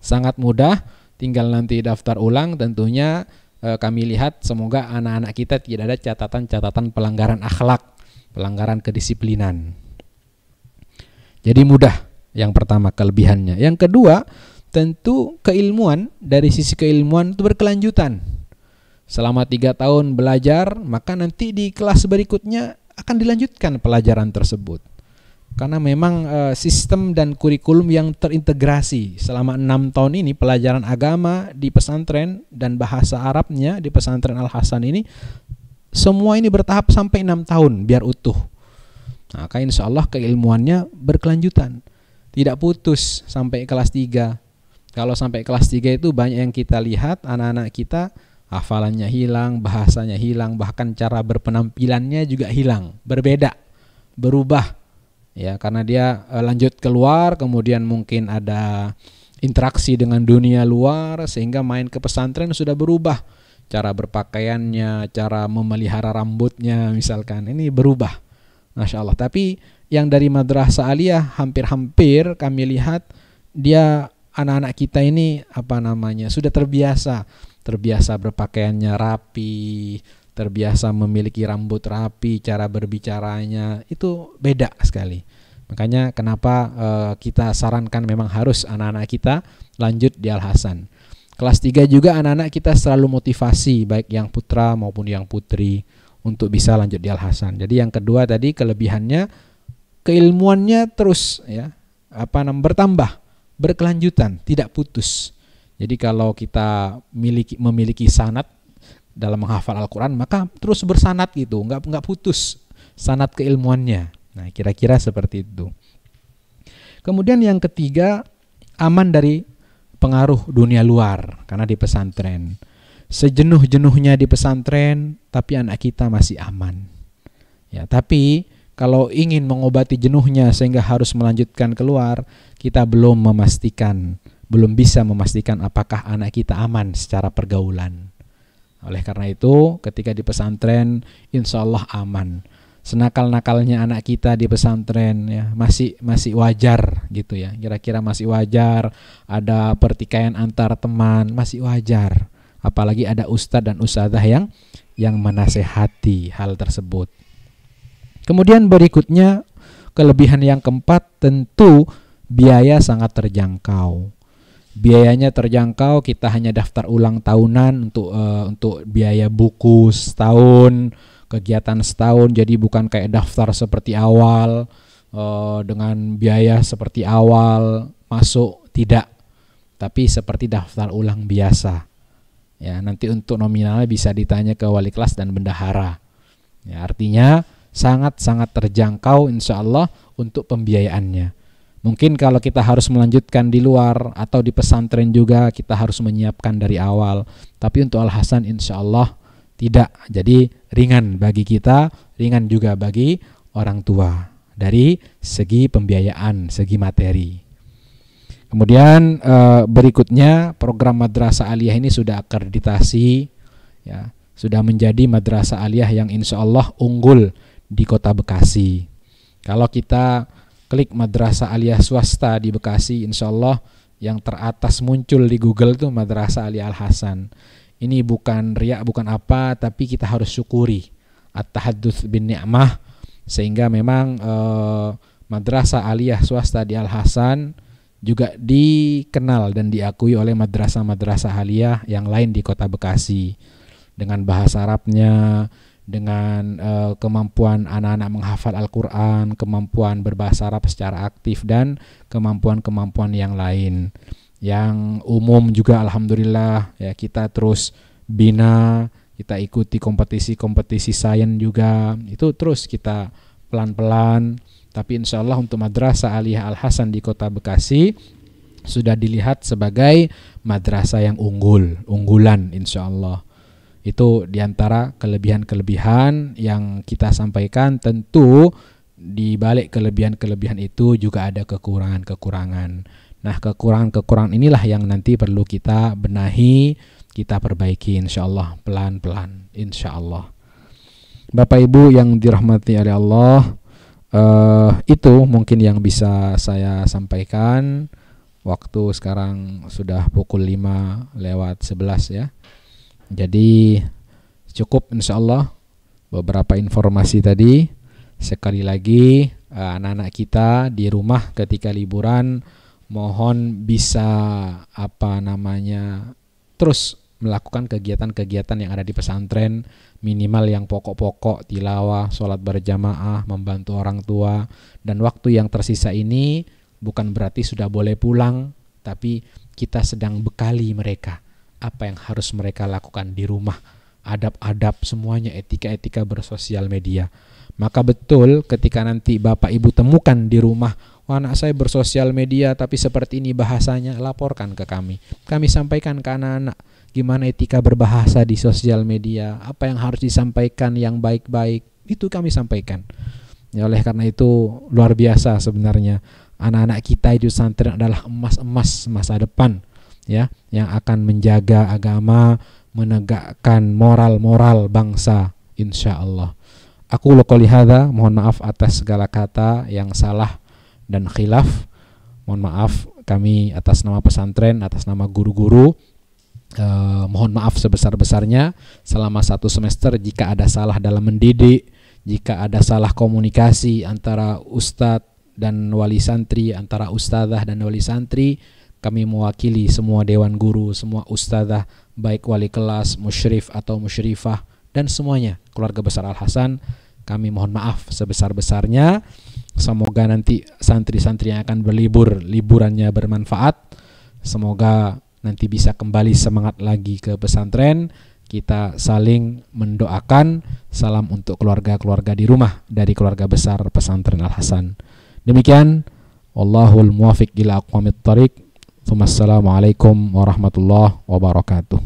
sangat mudah tinggal nanti daftar ulang tentunya eh, kami lihat semoga anak-anak kita tidak ada catatan-catatan pelanggaran akhlak pelanggaran kedisiplinan. Jadi mudah yang pertama kelebihannya. Yang kedua, tentu keilmuan dari sisi keilmuan itu berkelanjutan. Selama tiga tahun belajar, maka nanti di kelas berikutnya akan dilanjutkan pelajaran tersebut. Karena memang eh, sistem dan kurikulum yang terintegrasi selama enam tahun ini pelajaran agama di pesantren dan bahasa Arabnya di pesantren Al Hasan ini semua ini bertahap sampai enam tahun biar utuh. Maka nah, insya Allah keilmuannya berkelanjutan. Tidak putus sampai kelas tiga. Kalau sampai kelas tiga itu banyak yang kita lihat anak-anak kita hafalannya hilang, bahasanya hilang, bahkan cara berpenampilannya juga hilang, berbeda, berubah. Ya, karena dia eh, lanjut keluar, kemudian mungkin ada interaksi dengan dunia luar sehingga main ke pesantren sudah berubah cara berpakaiannya, cara memelihara rambutnya misalkan. Ini berubah. Masya Allah. Tapi yang dari madrasah aliyah hampir-hampir kami lihat dia anak-anak kita ini apa namanya sudah terbiasa terbiasa berpakaiannya rapi terbiasa memiliki rambut rapi cara berbicaranya itu beda sekali makanya kenapa uh, kita sarankan memang harus anak-anak kita lanjut di Al Hasan Kelas 3 juga anak-anak kita selalu motivasi baik yang putra maupun yang putri untuk bisa lanjut di Al-Hasan. Jadi yang kedua tadi kelebihannya keilmuannya terus ya apa namanya bertambah, berkelanjutan, tidak putus. Jadi kalau kita miliki memiliki sanat dalam menghafal Al-Qur'an maka terus bersanat gitu, nggak nggak putus sanat keilmuannya. Nah, kira-kira seperti itu. Kemudian yang ketiga aman dari pengaruh dunia luar karena di pesantren. Sejenuh-jenuhnya di pesantren, tapi anak kita masih aman. Ya, tapi kalau ingin mengobati jenuhnya sehingga harus melanjutkan keluar, kita belum memastikan, belum bisa memastikan apakah anak kita aman secara pergaulan. Oleh karena itu, ketika di pesantren, insya Allah aman senakal-nakalnya anak kita di pesantren ya masih masih wajar gitu ya kira-kira masih wajar ada pertikaian antar teman masih wajar apalagi ada ustadz dan usadah yang yang menasehati hal tersebut kemudian berikutnya kelebihan yang keempat tentu biaya sangat terjangkau biayanya terjangkau kita hanya daftar ulang tahunan untuk uh, untuk biaya buku setahun kegiatan setahun jadi bukan kayak daftar seperti awal eh, dengan biaya seperti awal masuk tidak tapi seperti daftar ulang biasa ya nanti untuk nominalnya bisa ditanya ke wali kelas dan bendahara ya, artinya sangat-sangat terjangkau insya Allah untuk pembiayaannya mungkin kalau kita harus melanjutkan di luar atau di pesantren juga kita harus menyiapkan dari awal tapi untuk Al Hasan insya Allah tidak jadi ringan bagi kita, ringan juga bagi orang tua dari segi pembiayaan, segi materi. Kemudian e, berikutnya program madrasah aliyah ini sudah akreditasi, ya sudah menjadi madrasah aliyah yang insya Allah unggul di kota Bekasi. Kalau kita klik madrasah aliyah swasta di Bekasi, insya Allah yang teratas muncul di Google itu madrasah aliyah al Hasan. Ini bukan riak, bukan apa, tapi kita harus syukuri at-tahadduts bin ni'mah sehingga memang eh, madrasah aliyah swasta di Al Hasan juga dikenal dan diakui oleh madrasah-madrasah aliyah yang lain di Kota Bekasi dengan bahasa Arabnya, dengan uh, kemampuan anak-anak menghafal Al-Qur'an, kemampuan berbahasa Arab secara aktif dan kemampuan-kemampuan yang lain yang umum juga alhamdulillah ya kita terus bina kita ikuti kompetisi-kompetisi sains juga itu terus kita pelan-pelan tapi insyaallah untuk madrasah Aliyah Al Hasan di kota Bekasi sudah dilihat sebagai madrasah yang unggul unggulan insyaallah Allah itu diantara kelebihan-kelebihan yang kita sampaikan tentu di balik kelebihan-kelebihan itu juga ada kekurangan-kekurangan. Nah, kekurangan-kekurangan inilah yang nanti perlu kita benahi, kita perbaiki insya Allah pelan-pelan insya Allah. Bapak Ibu yang dirahmati oleh Allah, uh, itu mungkin yang bisa saya sampaikan. Waktu sekarang sudah pukul 5 lewat 11 ya. Jadi cukup insya Allah beberapa informasi tadi. Sekali lagi eh, anak-anak kita di rumah ketika liburan mohon bisa apa namanya terus melakukan kegiatan-kegiatan yang ada di pesantren minimal yang pokok-pokok tilawah, sholat berjamaah, membantu orang tua dan waktu yang tersisa ini bukan berarti sudah boleh pulang tapi kita sedang bekali mereka apa yang harus mereka lakukan di rumah adab-adab semuanya etika-etika bersosial media maka betul ketika nanti Bapak Ibu temukan di rumah oh anak saya bersosial media tapi seperti ini bahasanya, laporkan ke kami. Kami sampaikan ke anak-anak gimana etika berbahasa di sosial media, apa yang harus disampaikan yang baik-baik, itu kami sampaikan. Ya, oleh karena itu luar biasa sebenarnya anak-anak kita itu santri adalah emas-emas masa depan ya yang akan menjaga agama, menegakkan moral-moral bangsa insya Allah. Aku lokalihada mohon maaf atas segala kata yang salah dan khilaf. Mohon maaf kami atas nama pesantren, atas nama guru-guru eh, mohon maaf sebesar-besarnya selama satu semester jika ada salah dalam mendidik, jika ada salah komunikasi antara ustadz dan wali santri, antara ustadzah dan wali santri, kami mewakili semua dewan guru, semua ustadzah, baik wali kelas, musyrif atau musyrifah, dan semuanya keluarga besar Al Hasan. Kami mohon maaf sebesar-besarnya. Semoga nanti santri-santri yang akan berlibur, liburannya bermanfaat. Semoga nanti bisa kembali semangat lagi ke pesantren. Kita saling mendoakan. Salam untuk keluarga-keluarga di rumah dari keluarga besar pesantren Al Hasan. Demikian. Allahul muwafiq ila aqwamit tariq. Assalamualaikum warahmatullahi wabarakatuh.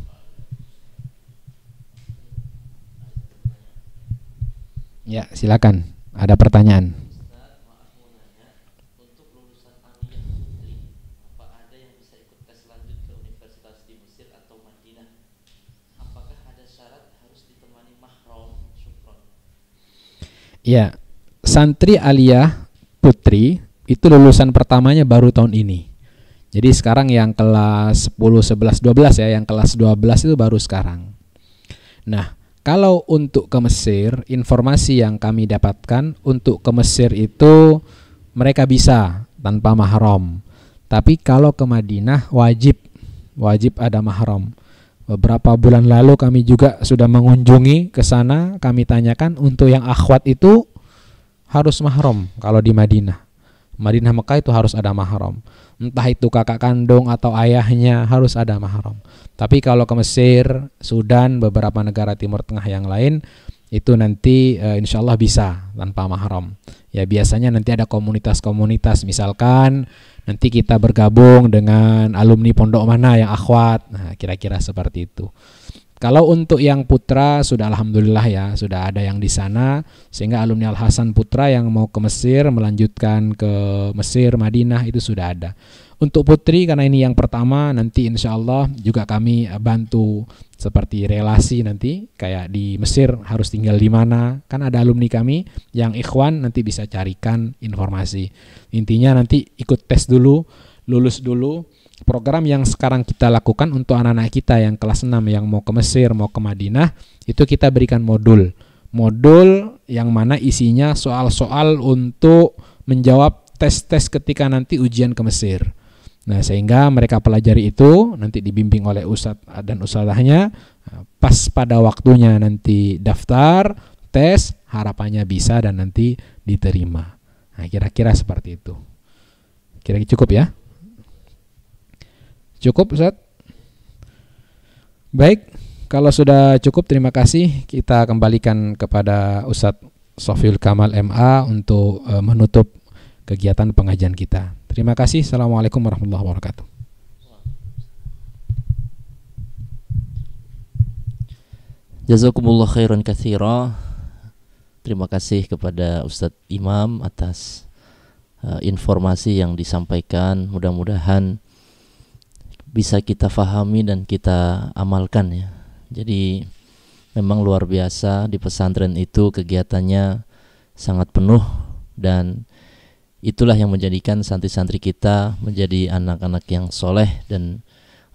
Ya, silakan. Ada pertanyaan. Ya, santri Aliyah Putri itu lulusan pertamanya baru tahun ini. Jadi sekarang yang kelas 10, 11, 12 ya, yang kelas 12 itu baru sekarang. Nah, kalau untuk ke Mesir, informasi yang kami dapatkan untuk ke Mesir itu mereka bisa tanpa mahram. Tapi kalau ke Madinah wajib wajib ada mahram. Beberapa bulan lalu kami juga sudah mengunjungi ke sana. Kami tanyakan untuk yang akhwat itu harus mahram kalau di Madinah. Madinah Mekah itu harus ada mahram. Entah itu kakak kandung atau ayahnya harus ada mahram. Tapi kalau ke Mesir, Sudan, beberapa negara Timur Tengah yang lain itu nanti e, eh, insya Allah bisa tanpa mahram. Ya biasanya nanti ada komunitas-komunitas misalkan nanti kita bergabung dengan alumni pondok mana yang akhwat nah kira-kira seperti itu kalau untuk yang putra sudah alhamdulillah ya sudah ada yang di sana sehingga alumni Al Hasan Putra yang mau ke Mesir melanjutkan ke Mesir Madinah itu sudah ada untuk putri karena ini yang pertama nanti insya Allah juga kami eh, bantu seperti relasi nanti kayak di Mesir harus tinggal di mana kan ada alumni kami yang ikhwan nanti bisa carikan informasi intinya nanti ikut tes dulu lulus dulu program yang sekarang kita lakukan untuk anak-anak kita yang kelas 6 yang mau ke Mesir mau ke Madinah itu kita berikan modul modul yang mana isinya soal-soal untuk menjawab tes-tes ketika nanti ujian ke Mesir Nah, sehingga mereka pelajari itu nanti dibimbing oleh ustadz dan usahanya pas pada waktunya nanti daftar, tes, harapannya bisa dan nanti diterima. Nah, kira-kira seperti itu. Kira-kira cukup ya? Cukup, Ustaz? Baik, kalau sudah cukup terima kasih. Kita kembalikan kepada Ustadz Sofiul Kamal MA untuk eh, menutup kegiatan pengajian kita. Terima kasih. Assalamualaikum warahmatullahi wabarakatuh. Jazakumullah khairan kathira Terima kasih kepada Ustadz Imam atas uh, informasi yang disampaikan Mudah-mudahan bisa kita fahami dan kita amalkan ya Jadi memang luar biasa di pesantren itu kegiatannya sangat penuh dan itulah yang menjadikan santri-santri kita menjadi anak-anak yang soleh dan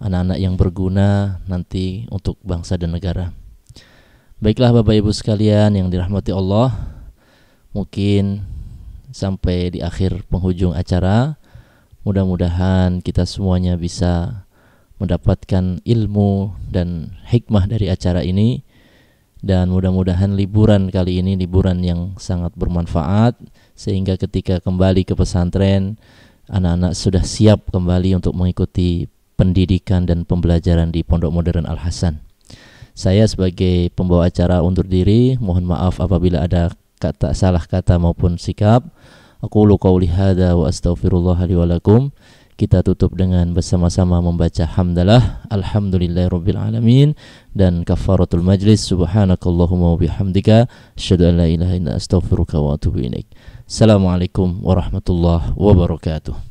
anak-anak yang berguna nanti untuk bangsa dan negara. Baiklah Bapak Ibu sekalian yang dirahmati Allah, mungkin sampai di akhir penghujung acara, mudah-mudahan kita semuanya bisa mendapatkan ilmu dan hikmah dari acara ini dan mudah-mudahan liburan kali ini liburan yang sangat bermanfaat sehingga ketika kembali ke pesantren anak-anak sudah siap kembali untuk mengikuti pendidikan dan pembelajaran di Pondok Modern Al Hasan. Saya sebagai pembawa acara undur diri, mohon maaf apabila ada kata salah kata maupun sikap. Aku lu qauli hadza wa astaghfirullah li kita tutup dengan bersama-sama membaca hamdalah alhamdulillahirabbil dan kafaratul majlis subhanakallahumma wa bihamdika asyhadu an la ilaha illa astaghfiruka wa atubu ilaik. Assalamualaikum warahmatullahi wabarakatuh.